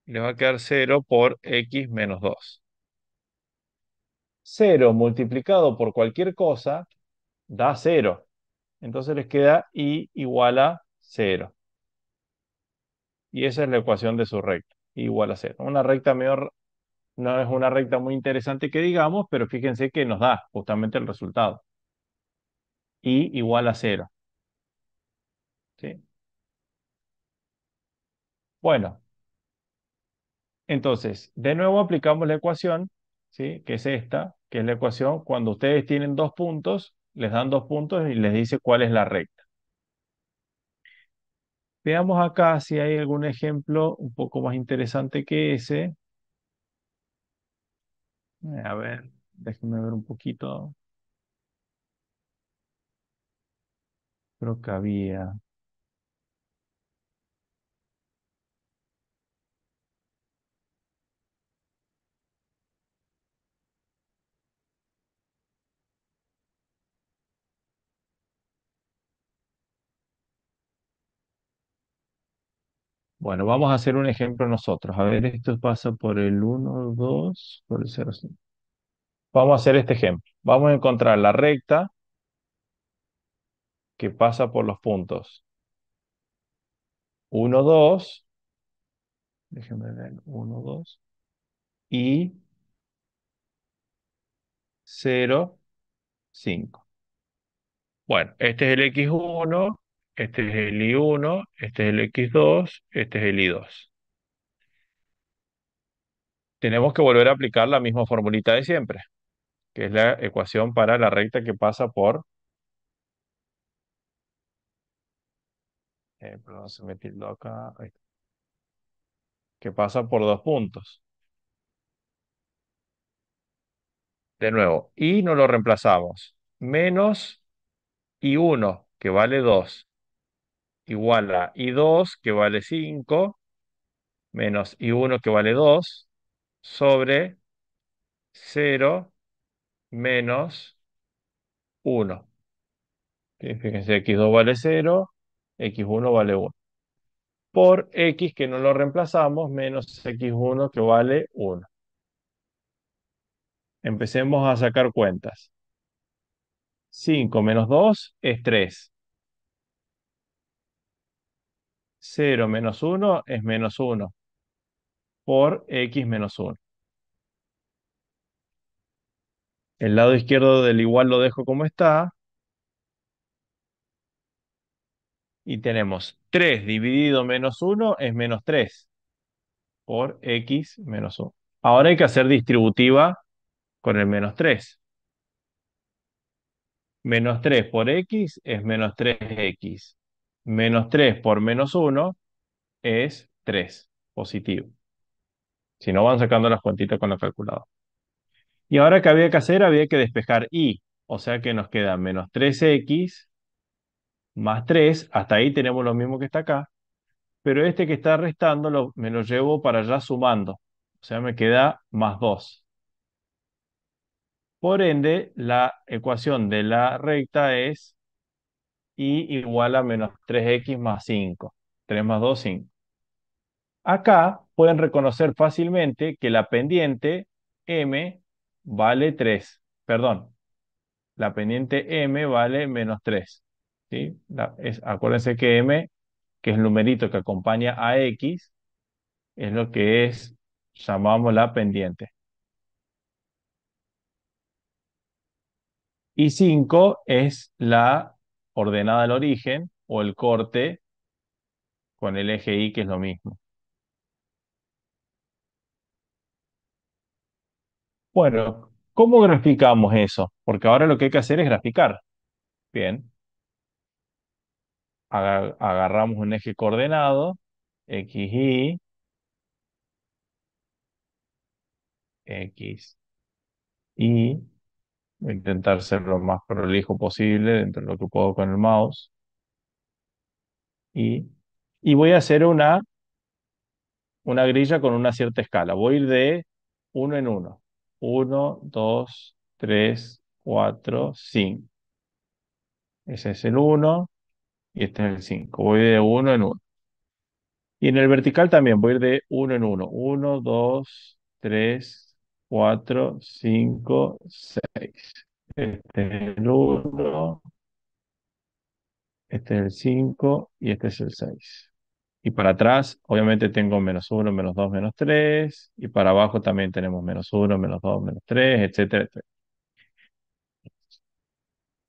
S1: Le va a quedar 0 por x menos 2. 0 multiplicado por cualquier cosa da 0. Entonces les queda y igual a 0. Y esa es la ecuación de su recta, y igual a 0. Una recta mayor no es una recta muy interesante que digamos, pero fíjense que nos da justamente el resultado y igual a cero. ¿Sí? Bueno, entonces, de nuevo aplicamos la ecuación, ¿sí? que es esta, que es la ecuación, cuando ustedes tienen dos puntos, les dan dos puntos y les dice cuál es la recta. Veamos acá si hay algún ejemplo un poco más interesante que ese. A ver, déjenme ver un poquito. Creo que había. Bueno, vamos a hacer un ejemplo nosotros. A ver, esto pasa por el 1, 2, por el 0, 5. Vamos a hacer este ejemplo. Vamos a encontrar la recta que pasa por los puntos. 1, 2. Déjenme ver. 1, 2. Y 0, 5. Bueno, este es el X1, este es el Y1, este es el X2, este es el Y2. Tenemos que volver a aplicar la misma formulita de siempre, que es la ecuación para la recta que pasa por Vamos a meterlo acá, que pasa por dos puntos. De nuevo, y no lo reemplazamos. Menos y 1, que vale 2, igual a y 2, que vale 5, menos y 1, que vale 2, sobre 0 menos 1. Fíjense, x2 vale 0, x1 vale 1, por x que no lo reemplazamos, menos x1 que vale 1. Empecemos a sacar cuentas. 5 menos 2 es 3. 0 menos 1 es menos 1 por x menos 1. El lado izquierdo del igual lo dejo como está. Y tenemos 3 dividido menos 1 es menos 3 por x menos 1. Ahora hay que hacer distributiva con el menos 3. Menos 3 por x es menos 3x. Menos 3 por menos 1 es 3, positivo. Si no, van sacando las cuentitas con la calculadora. Y ahora ¿qué había que hacer, había que despejar y, o sea que nos queda menos 3x más 3, hasta ahí tenemos lo mismo que está acá, pero este que está restando lo, me lo llevo para allá sumando, o sea, me queda más 2. Por ende, la ecuación de la recta es y igual a menos 3x más 5. 3 más 2, 5. Acá pueden reconocer fácilmente que la pendiente m vale 3. Perdón, la pendiente m vale menos 3 es, acuérdense que M, que es el numerito que acompaña a X, es lo que es, llamamos la pendiente. Y 5 es la ordenada al origen o el corte con el eje Y, que es lo mismo. Bueno, ¿cómo graficamos eso? Porque ahora lo que hay que hacer es graficar. Bien agarramos un eje coordenado, X, Y, X, Y, intentar ser lo más prolijo posible dentro de lo que puedo con el mouse, y, y voy a hacer una, una grilla con una cierta escala. Voy a ir de uno en uno. ...uno, dos, tres, cuatro, cinco... Ese es el uno... Y este es el 5. Voy de 1 en 1. Y en el vertical también voy a ir de 1 en 1. 1, 2, 3, 4, 5, 6. Este es el 1. Este es el 5 y este es el 6. Y para atrás, obviamente tengo menos 1, menos 2, menos 3. Y para abajo también tenemos menos 1, menos 2, menos 3, etc.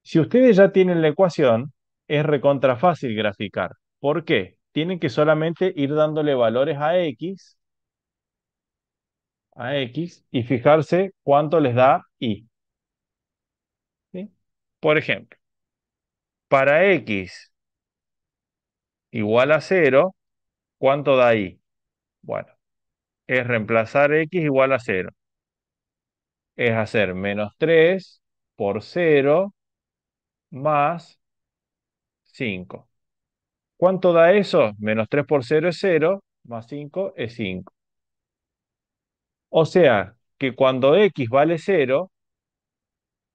S1: Si ustedes ya tienen la ecuación, es recontra fácil graficar. ¿Por qué? Tienen que solamente ir dándole valores a X, a X, y fijarse cuánto les da Y. Por ejemplo, para X igual a 0, ¿cuánto da Y? Bueno, es reemplazar X igual a 0. Es hacer menos 3 por 0 más 5. ¿Cuánto da eso? Menos 3 por 0 es 0, más 5 es 5. O sea, que cuando x vale 0,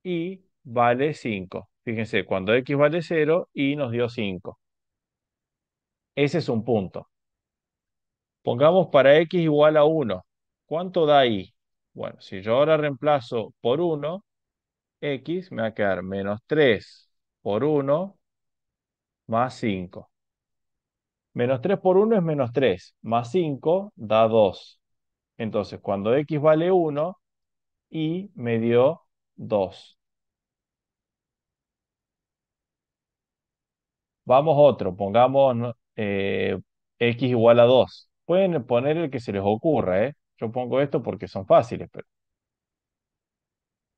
S1: y vale 5. Fíjense, cuando x vale 0, y nos dio 5. Ese es un punto. Pongamos para x igual a 1. ¿Cuánto da y? Bueno, si yo ahora reemplazo por 1, x me va a quedar menos 3 por 1 más 5. Menos 3 por 1 es menos 3, más 5 da 2. Entonces, cuando x vale 1, y me dio 2. Vamos otro, pongamos eh, x igual a 2. Pueden poner el que se les ocurra, ¿eh? Yo pongo esto porque son fáciles,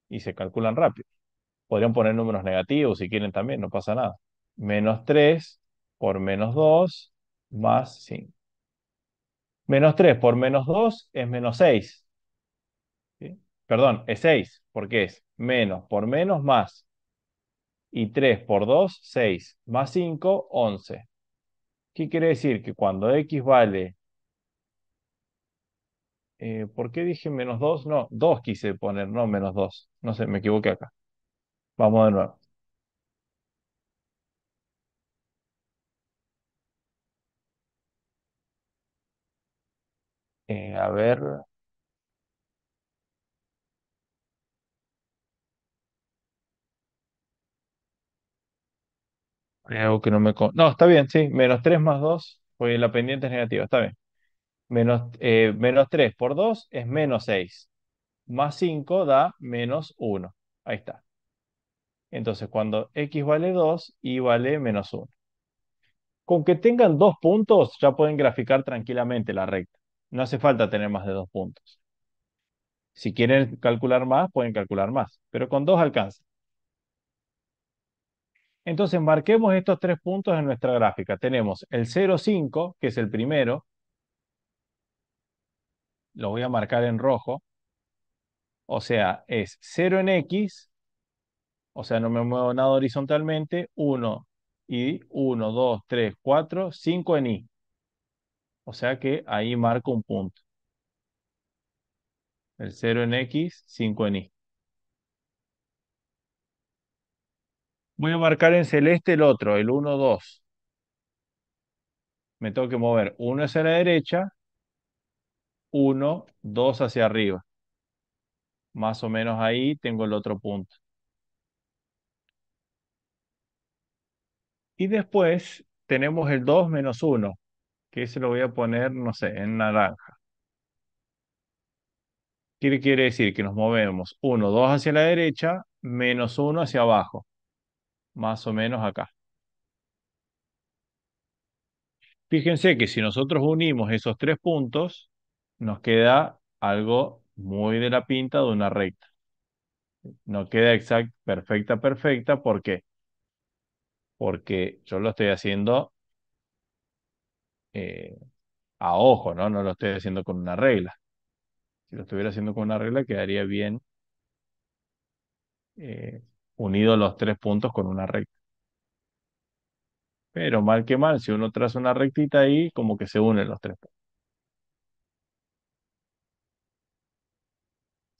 S1: Y se calculan rápido. Podrían poner números negativos si quieren también, no pasa nada menos 3 por menos 2 más 5. Menos 3 por menos 2 es menos 6. Perdón, es 6, porque es menos por menos más. Y 3 por 2, 6. Más 5, 11. ¿Qué quiere decir? Que cuando x vale... Eh, ¿Por qué dije menos 2? No, 2 quise poner, no menos 2. No sé, me equivoqué acá. Vamos de nuevo. Eh, a ver, hay algo que no me... No, está bien, sí. Menos 3 más 2, porque la pendiente es negativa, está bien. Menos, eh, menos 3 por 2 es menos 6. Más 5 da menos 1. Ahí está. Entonces, cuando x vale 2, y vale menos 1. Con que tengan dos puntos, ya pueden graficar tranquilamente la recta. No hace falta tener más de dos puntos. Si quieren calcular más, pueden calcular más, pero con dos alcanza. Entonces, marquemos estos tres puntos en nuestra gráfica. Tenemos el 0,5, que es el primero. Lo voy a marcar en rojo. O sea, es 0 en X, o sea, no me muevo nada horizontalmente, 1 y 1, 2, 3, 4, 5 en Y. O sea que ahí marco un punto. El 0 en X, 5 en Y. Voy a marcar en celeste el otro, el 1, 2. Me tengo que mover 1 hacia la derecha, 1, 2 hacia arriba. Más o menos ahí tengo el otro punto. Y después tenemos el 2 menos 1 que se lo voy a poner, no sé, en naranja. ¿Qué quiere decir? Que nos movemos 1, 2 hacia la derecha, menos 1 hacia abajo, más o menos acá. Fíjense que si nosotros unimos esos tres puntos, nos queda algo muy de la pinta de una recta. No queda exacta, perfecta, perfecta, ¿por qué? Porque yo lo estoy haciendo eh, a ojo, ¿no? No lo estoy haciendo con una regla. Si lo estuviera haciendo con una regla, quedaría bien eh, unidos los tres puntos con una recta. Pero mal que mal, si uno traza una rectita ahí, como que se unen los tres puntos.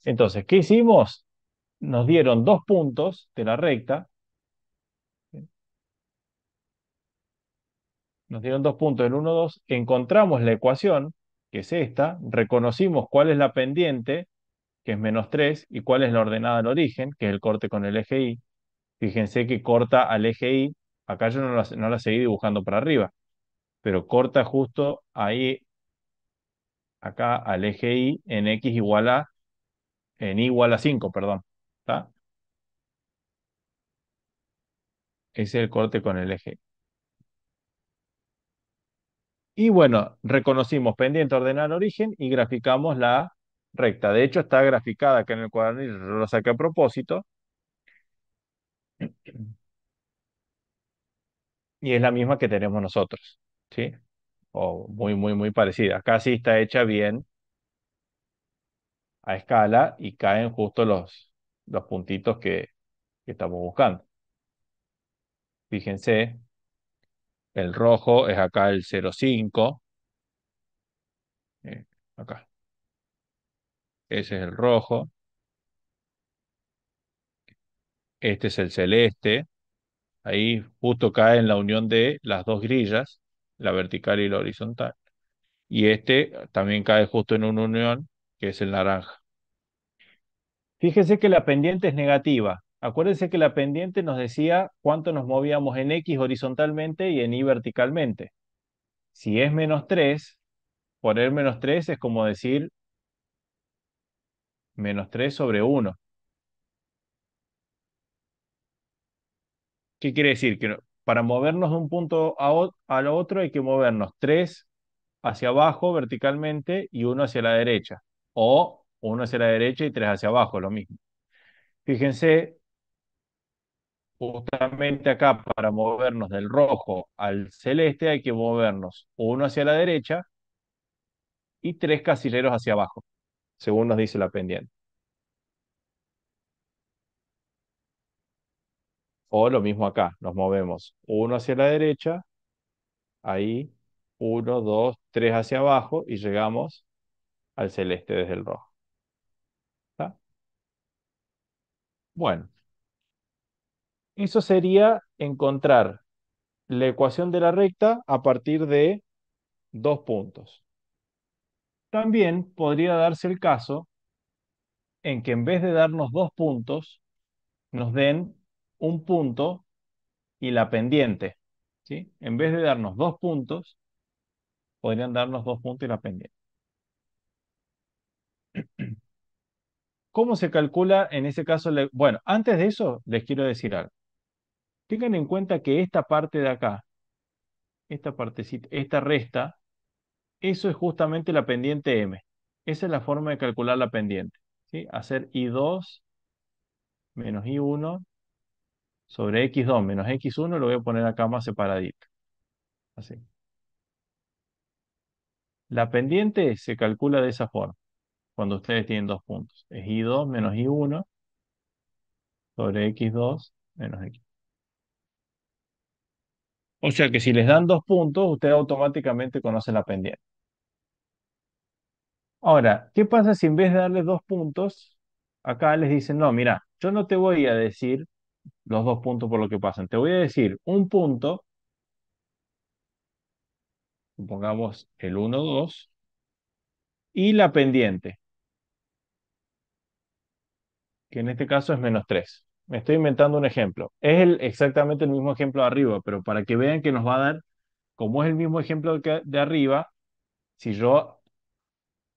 S1: Entonces, ¿qué hicimos? Nos dieron dos puntos de la recta nos dieron dos puntos en 1, 2, encontramos la ecuación, que es esta, reconocimos cuál es la pendiente, que es menos 3, y cuál es la ordenada al origen, que es el corte con el eje Y. Fíjense que corta al eje Y, acá yo no la, no seguí dibujando para arriba, pero corta justo ahí, acá al eje Y, en X igual a, en Y igual a 5, perdón. Ese es el corte con el eje Y. Y bueno, reconocimos pendiente ordenar origen y graficamos la recta. De hecho, está graficada acá en el cuadernillo, yo lo saqué a propósito. Y es la misma que tenemos nosotros, ¿sí? O muy, muy, muy parecida. Acá sí está hecha bien a escala y caen justo los, los puntitos que, que estamos buscando. Fíjense, el rojo es acá el 05. Eh, acá. Ese es el rojo. Este es el celeste. Ahí justo cae en la unión de las dos grillas, la vertical y la horizontal. Y este también cae justo en una unión, que es el naranja. Fíjese que la pendiente es negativa. Acuérdense que la pendiente nos decía cuánto nos movíamos en X horizontalmente y en Y verticalmente. Si es menos 3, poner menos 3 es como decir menos 3 sobre 1. ¿Qué quiere decir? Que para movernos de un punto al otro hay que movernos 3 hacia abajo verticalmente y 1 hacia la derecha. O 1 hacia la derecha y 3 hacia abajo, lo mismo. Fíjense justamente acá para movernos del rojo al celeste hay que movernos uno hacia la derecha y tres casilleros hacia abajo, según nos dice la pendiente. O lo mismo acá, nos movemos uno hacia la derecha, ahí, uno, dos, tres hacia abajo y llegamos al celeste desde el rojo. ¿Está? Bueno. Eso sería encontrar la ecuación de la recta a partir de dos puntos. También podría darse el caso en que en vez de darnos dos puntos, nos den un punto y la pendiente. ¿sí? En vez de darnos dos puntos, podrían darnos dos puntos y la pendiente. ¿Cómo se calcula en ese caso? Bueno, antes de eso les quiero decir algo. Tengan en cuenta que esta parte de acá, esta partecita, esta resta, eso es justamente la pendiente M. Esa es la forma de calcular la pendiente. ¿sí? Hacer I2 menos I1 sobre X2 menos X1, lo voy a poner acá más separadito. Así. La pendiente se calcula de esa forma, cuando ustedes tienen dos puntos. Es I2 menos I1 sobre X2 menos X. O sea que si les dan dos puntos, usted automáticamente conoce la pendiente. Ahora, ¿qué pasa si en vez de darles dos puntos, acá les dicen, no, mira, yo no te voy a decir los dos puntos por lo que pasan, te voy a decir un punto, supongamos el 1, 2, y la pendiente, que en este caso es menos 3 me estoy inventando un ejemplo. Es el, exactamente el mismo ejemplo de arriba, pero para que vean que nos va a dar, como es el mismo ejemplo de, de arriba, si yo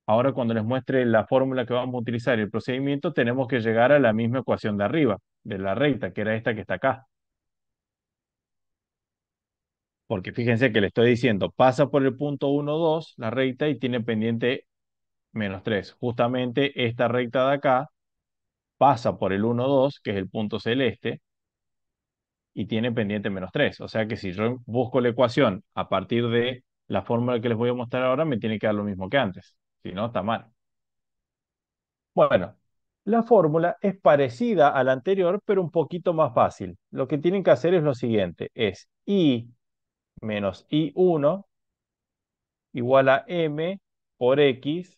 S1: ahora cuando les muestre la fórmula que vamos a utilizar y el procedimiento, tenemos que llegar a la misma ecuación de arriba, de la recta, que era esta que está acá. Porque fíjense que le estoy diciendo, pasa por el punto 1, 2, la recta, y tiene pendiente menos 3. Justamente esta recta de acá pasa por el 1-2, que es el punto celeste, y tiene pendiente menos 3. O sea que si yo busco la ecuación a partir de la fórmula que les voy a mostrar ahora, me tiene que dar lo mismo que antes. Si no, está mal. Bueno, la fórmula es parecida a la anterior, pero un poquito más fácil. Lo que tienen que hacer es lo siguiente, es i menos i1 igual a m por x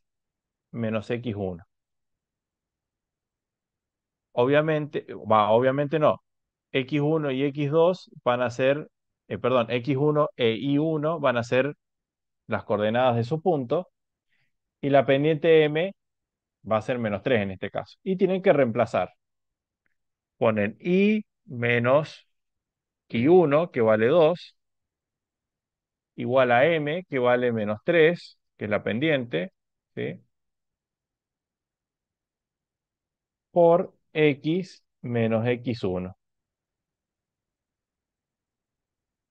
S1: menos x1 obviamente, va, obviamente no, X1 y X2 van a ser, eh, perdón, X1 e Y1 van a ser las coordenadas de su punto y la pendiente M va a ser menos 3 en este caso. Y tienen que reemplazar. Ponen Y menos y 1 que vale 2, igual a M, que vale menos 3, que es la pendiente, ¿sí? por x menos x1.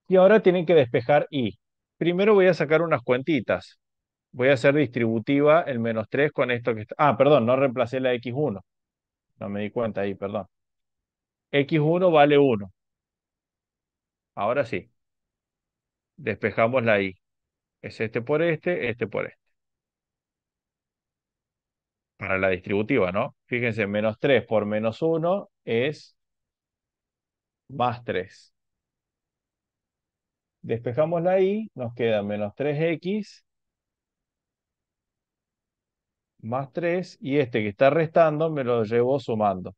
S1: Y ahora tienen que despejar y. Primero voy a sacar unas cuentitas. Voy a hacer distributiva el menos 3 con esto que está... Ah, perdón, no reemplacé la x1. No me di cuenta ahí, perdón. x1 vale 1. Ahora sí. Despejamos la Y. Es este por este, este por este para la distributiva, ¿no? Fíjense, menos 3 por menos 1 es más 3. Despejamos la i, nos queda menos 3x más 3 y este que está restando me lo llevo sumando.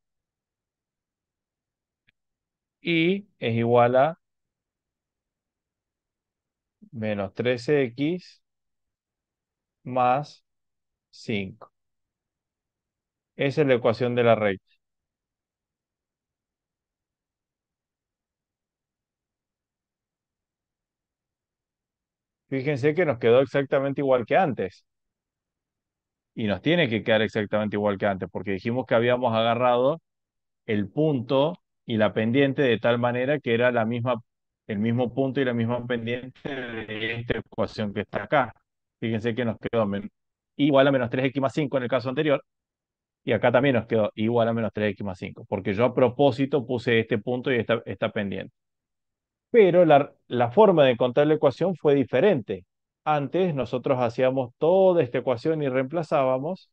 S1: Y es igual a menos 3x más 5. Esa es la ecuación de la raíz. Fíjense que nos quedó exactamente igual que antes. Y nos tiene que quedar exactamente igual que antes, porque dijimos que habíamos agarrado el punto y la pendiente de tal manera que era la misma, el mismo punto y la misma pendiente de esta ecuación que está acá. Fíjense que nos quedó igual a menos 3x más 5 en el caso anterior, y acá también nos quedó igual a menos 3x más 5, porque yo a propósito puse este punto y esta, está pendiente. Pero la, la forma de encontrar la ecuación fue diferente. Antes nosotros hacíamos toda esta ecuación y reemplazábamos.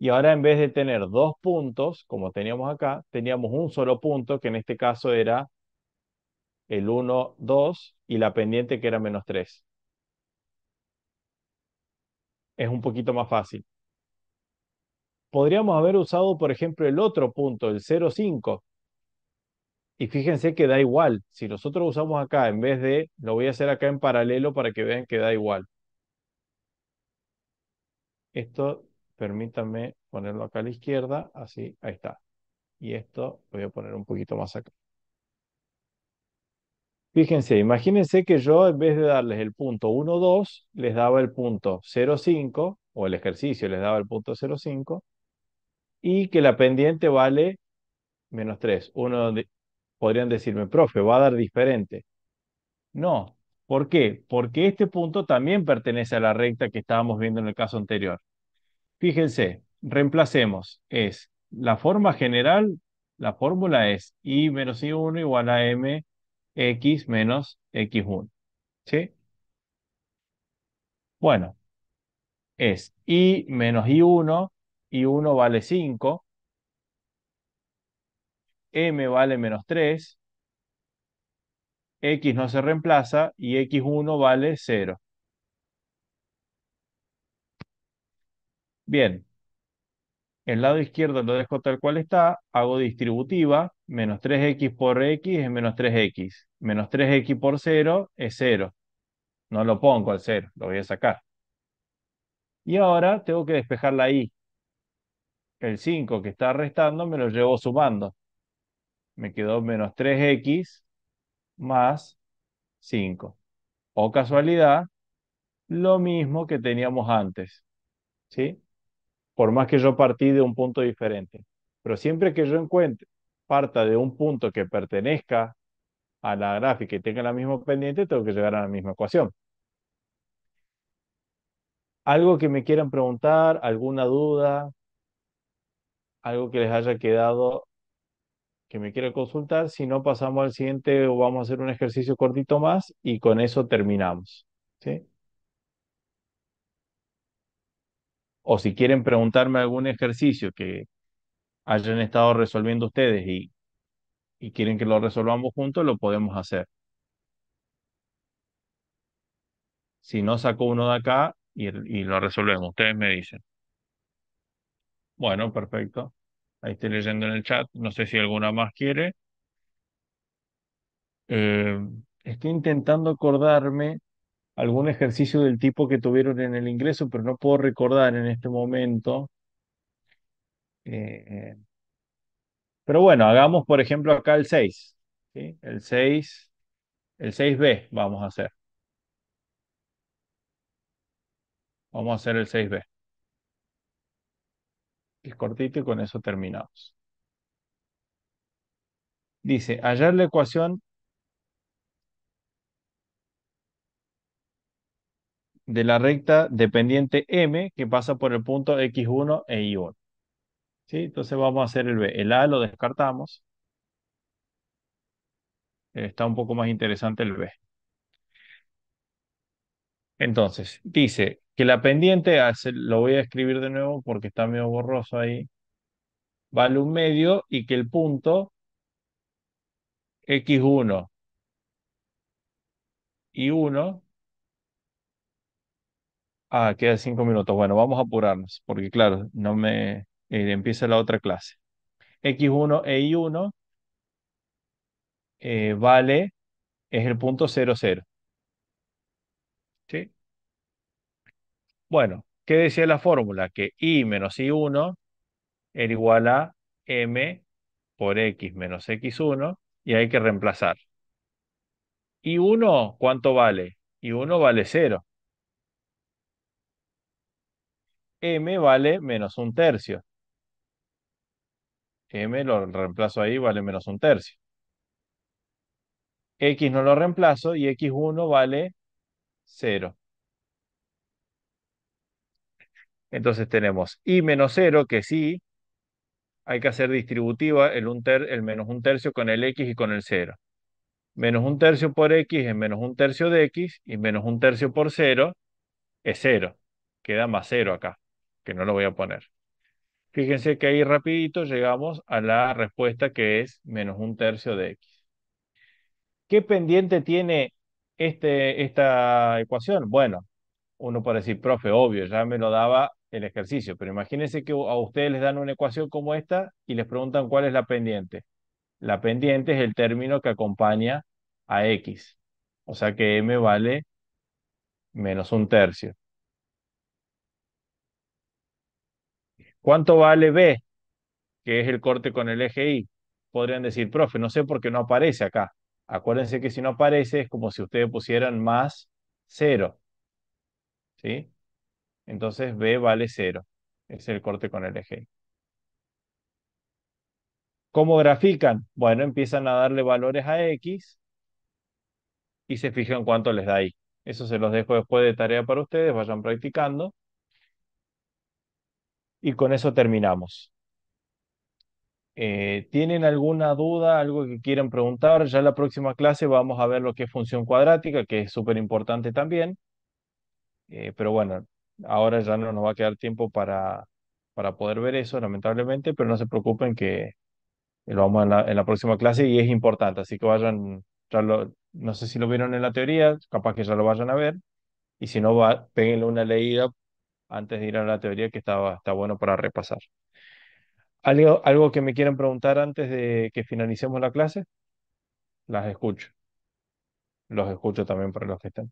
S1: Y ahora en vez de tener dos puntos, como teníamos acá, teníamos un solo punto, que en este caso era el 1, 2 y la pendiente que era menos 3. Es un poquito más fácil podríamos haber usado, por ejemplo, el otro punto, el 0,5. Y fíjense que da igual. Si nosotros usamos acá, en vez de, lo voy a hacer acá en paralelo para que vean que da igual. Esto, permítanme ponerlo acá a la izquierda, así, ahí está. Y esto voy a poner un poquito más acá. Fíjense, imagínense que yo en vez de darles el punto 1, 2, les daba el punto 0,5, o el ejercicio les daba el punto 0,5, y que la pendiente vale menos 3. Uno podrían decirme, profe, va a dar diferente. No. ¿Por qué? Porque este punto también pertenece a la recta que estábamos viendo en el caso anterior. Fíjense, reemplacemos. Es la forma general, la fórmula es y menos i1 igual a mx menos x1. ¿Sí? Bueno, es i menos i1 y 1 vale 5. M vale menos 3. X no se reemplaza y X1 vale 0. Bien. El lado izquierdo lo dejo tal cual está. Hago distributiva. Menos 3x por x es menos 3x. Menos 3x por 0 es 0. No lo pongo al 0, lo voy a sacar. Y ahora tengo que despejar la Y el 5 que está restando me lo llevo sumando. Me quedó menos 3x más 5. O casualidad, lo mismo que teníamos antes. ¿Sí? Por más que yo partí de un punto diferente. Pero siempre que yo encuentre, parta de un punto que pertenezca a la gráfica y tenga la misma pendiente, tengo que llegar a la misma ecuación. ¿Algo que me quieran preguntar? ¿Alguna duda? algo que les haya quedado que me quiera consultar. Si no, pasamos al siguiente o vamos a hacer un ejercicio cortito más y con eso terminamos. ¿sí? O si quieren preguntarme algún ejercicio que hayan estado resolviendo ustedes y, y quieren que lo resolvamos juntos, lo podemos hacer. Si no, saco uno de acá y, y lo resolvemos. Ustedes me dicen. Bueno, perfecto. Ahí estoy leyendo en el chat. No sé si alguna más quiere. Eh, estoy intentando acordarme algún ejercicio del tipo que tuvieron en el ingreso, pero no puedo recordar en este momento. Eh, pero bueno, hagamos por ejemplo acá el 6. El 6, el 6B vamos a hacer. Vamos a hacer el 6B es cortito y con eso terminamos. Dice, hallar la ecuación de la recta dependiente M que pasa por el punto X1 e Y1. ¿Sí? Entonces vamos a hacer el B. El A lo descartamos. Está un poco más interesante el B. Entonces, dice que la pendiente lo voy a escribir de nuevo porque está medio borroso ahí, vale un medio y que el punto x1 y 1. Ah, queda cinco minutos. Bueno, vamos a apurarnos porque claro, no me eh, empieza la otra clase. x1 e y1 eh, vale, es el punto 0, 0. Bueno, ¿qué decía la fórmula? Que i menos i1 era igual a m por x menos x1 y hay que reemplazar. ¿Y1 cuánto vale? Y1 vale 0. M vale menos un tercio. M lo reemplazo ahí, vale menos un tercio. X no lo reemplazo y X1 vale 0. Entonces tenemos y menos 0, que sí, hay que hacer distributiva el, menos un tercio con el X y con el 0. Menos un tercio por X es menos un tercio de X y menos un tercio por 0 es 0. Queda más 0 acá, que no lo voy a poner. Fíjense que ahí rapidito llegamos a la respuesta que es menos un tercio de X. ¿Qué pendiente tiene este, esta ecuación? Bueno, uno puede decir, profe, obvio, ya me lo daba el ejercicio, pero imagínense que a ustedes les dan una ecuación como esta y les preguntan cuál es la pendiente. La pendiente es el término que acompaña a x, o sea que m vale menos un tercio. ¿Cuánto vale b? Que es el corte con el eje y. Podrían decir, profe, no sé por qué no aparece acá. Acuérdense que si no aparece es como si ustedes pusieran más cero. ¿Sí? Entonces B vale 0. Es el corte con el eje. ¿Cómo grafican? Bueno, empiezan a darle valores a X y se fijan cuánto les da ahí. Eso se los dejo después de tarea para ustedes, vayan practicando. Y con eso terminamos. Eh, ¿Tienen alguna duda, algo que quieran preguntar? Ya en la próxima clase vamos a ver lo que es función cuadrática, que es súper importante también. Eh, pero bueno, Ahora ya no nos va a quedar tiempo para, para poder ver eso, lamentablemente, pero no se preocupen que lo vamos en la, en la próxima clase y es importante, así que vayan, no sé si lo vieron en la teoría, capaz que ya lo vayan a ver, y si no, va, péguenle una leída antes de ir a la teoría que está, está bueno para repasar. ¿Algo, ¿Algo que me quieran preguntar antes de que finalicemos la clase? Las escucho. Los escucho también para los que están.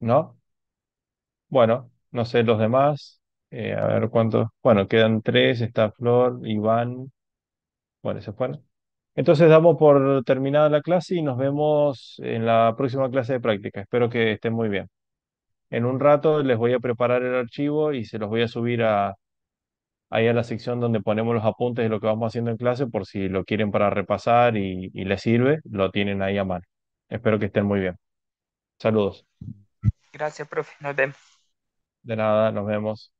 S1: ¿no? Bueno, no sé los demás. Eh, a ver cuántos. Bueno, quedan tres. Está Flor, Iván. Bueno, se fueron. Entonces damos por terminada la clase y nos vemos en la próxima clase de práctica. Espero que estén muy bien. En un rato les voy a preparar el archivo y se los voy a subir a, ahí a la sección donde ponemos los apuntes de lo que vamos haciendo en clase por si lo quieren para repasar y, y les sirve, lo tienen ahí a mano. Espero que estén muy bien. Saludos. Gracias, profe. Nos vemos. De nada, nos vemos.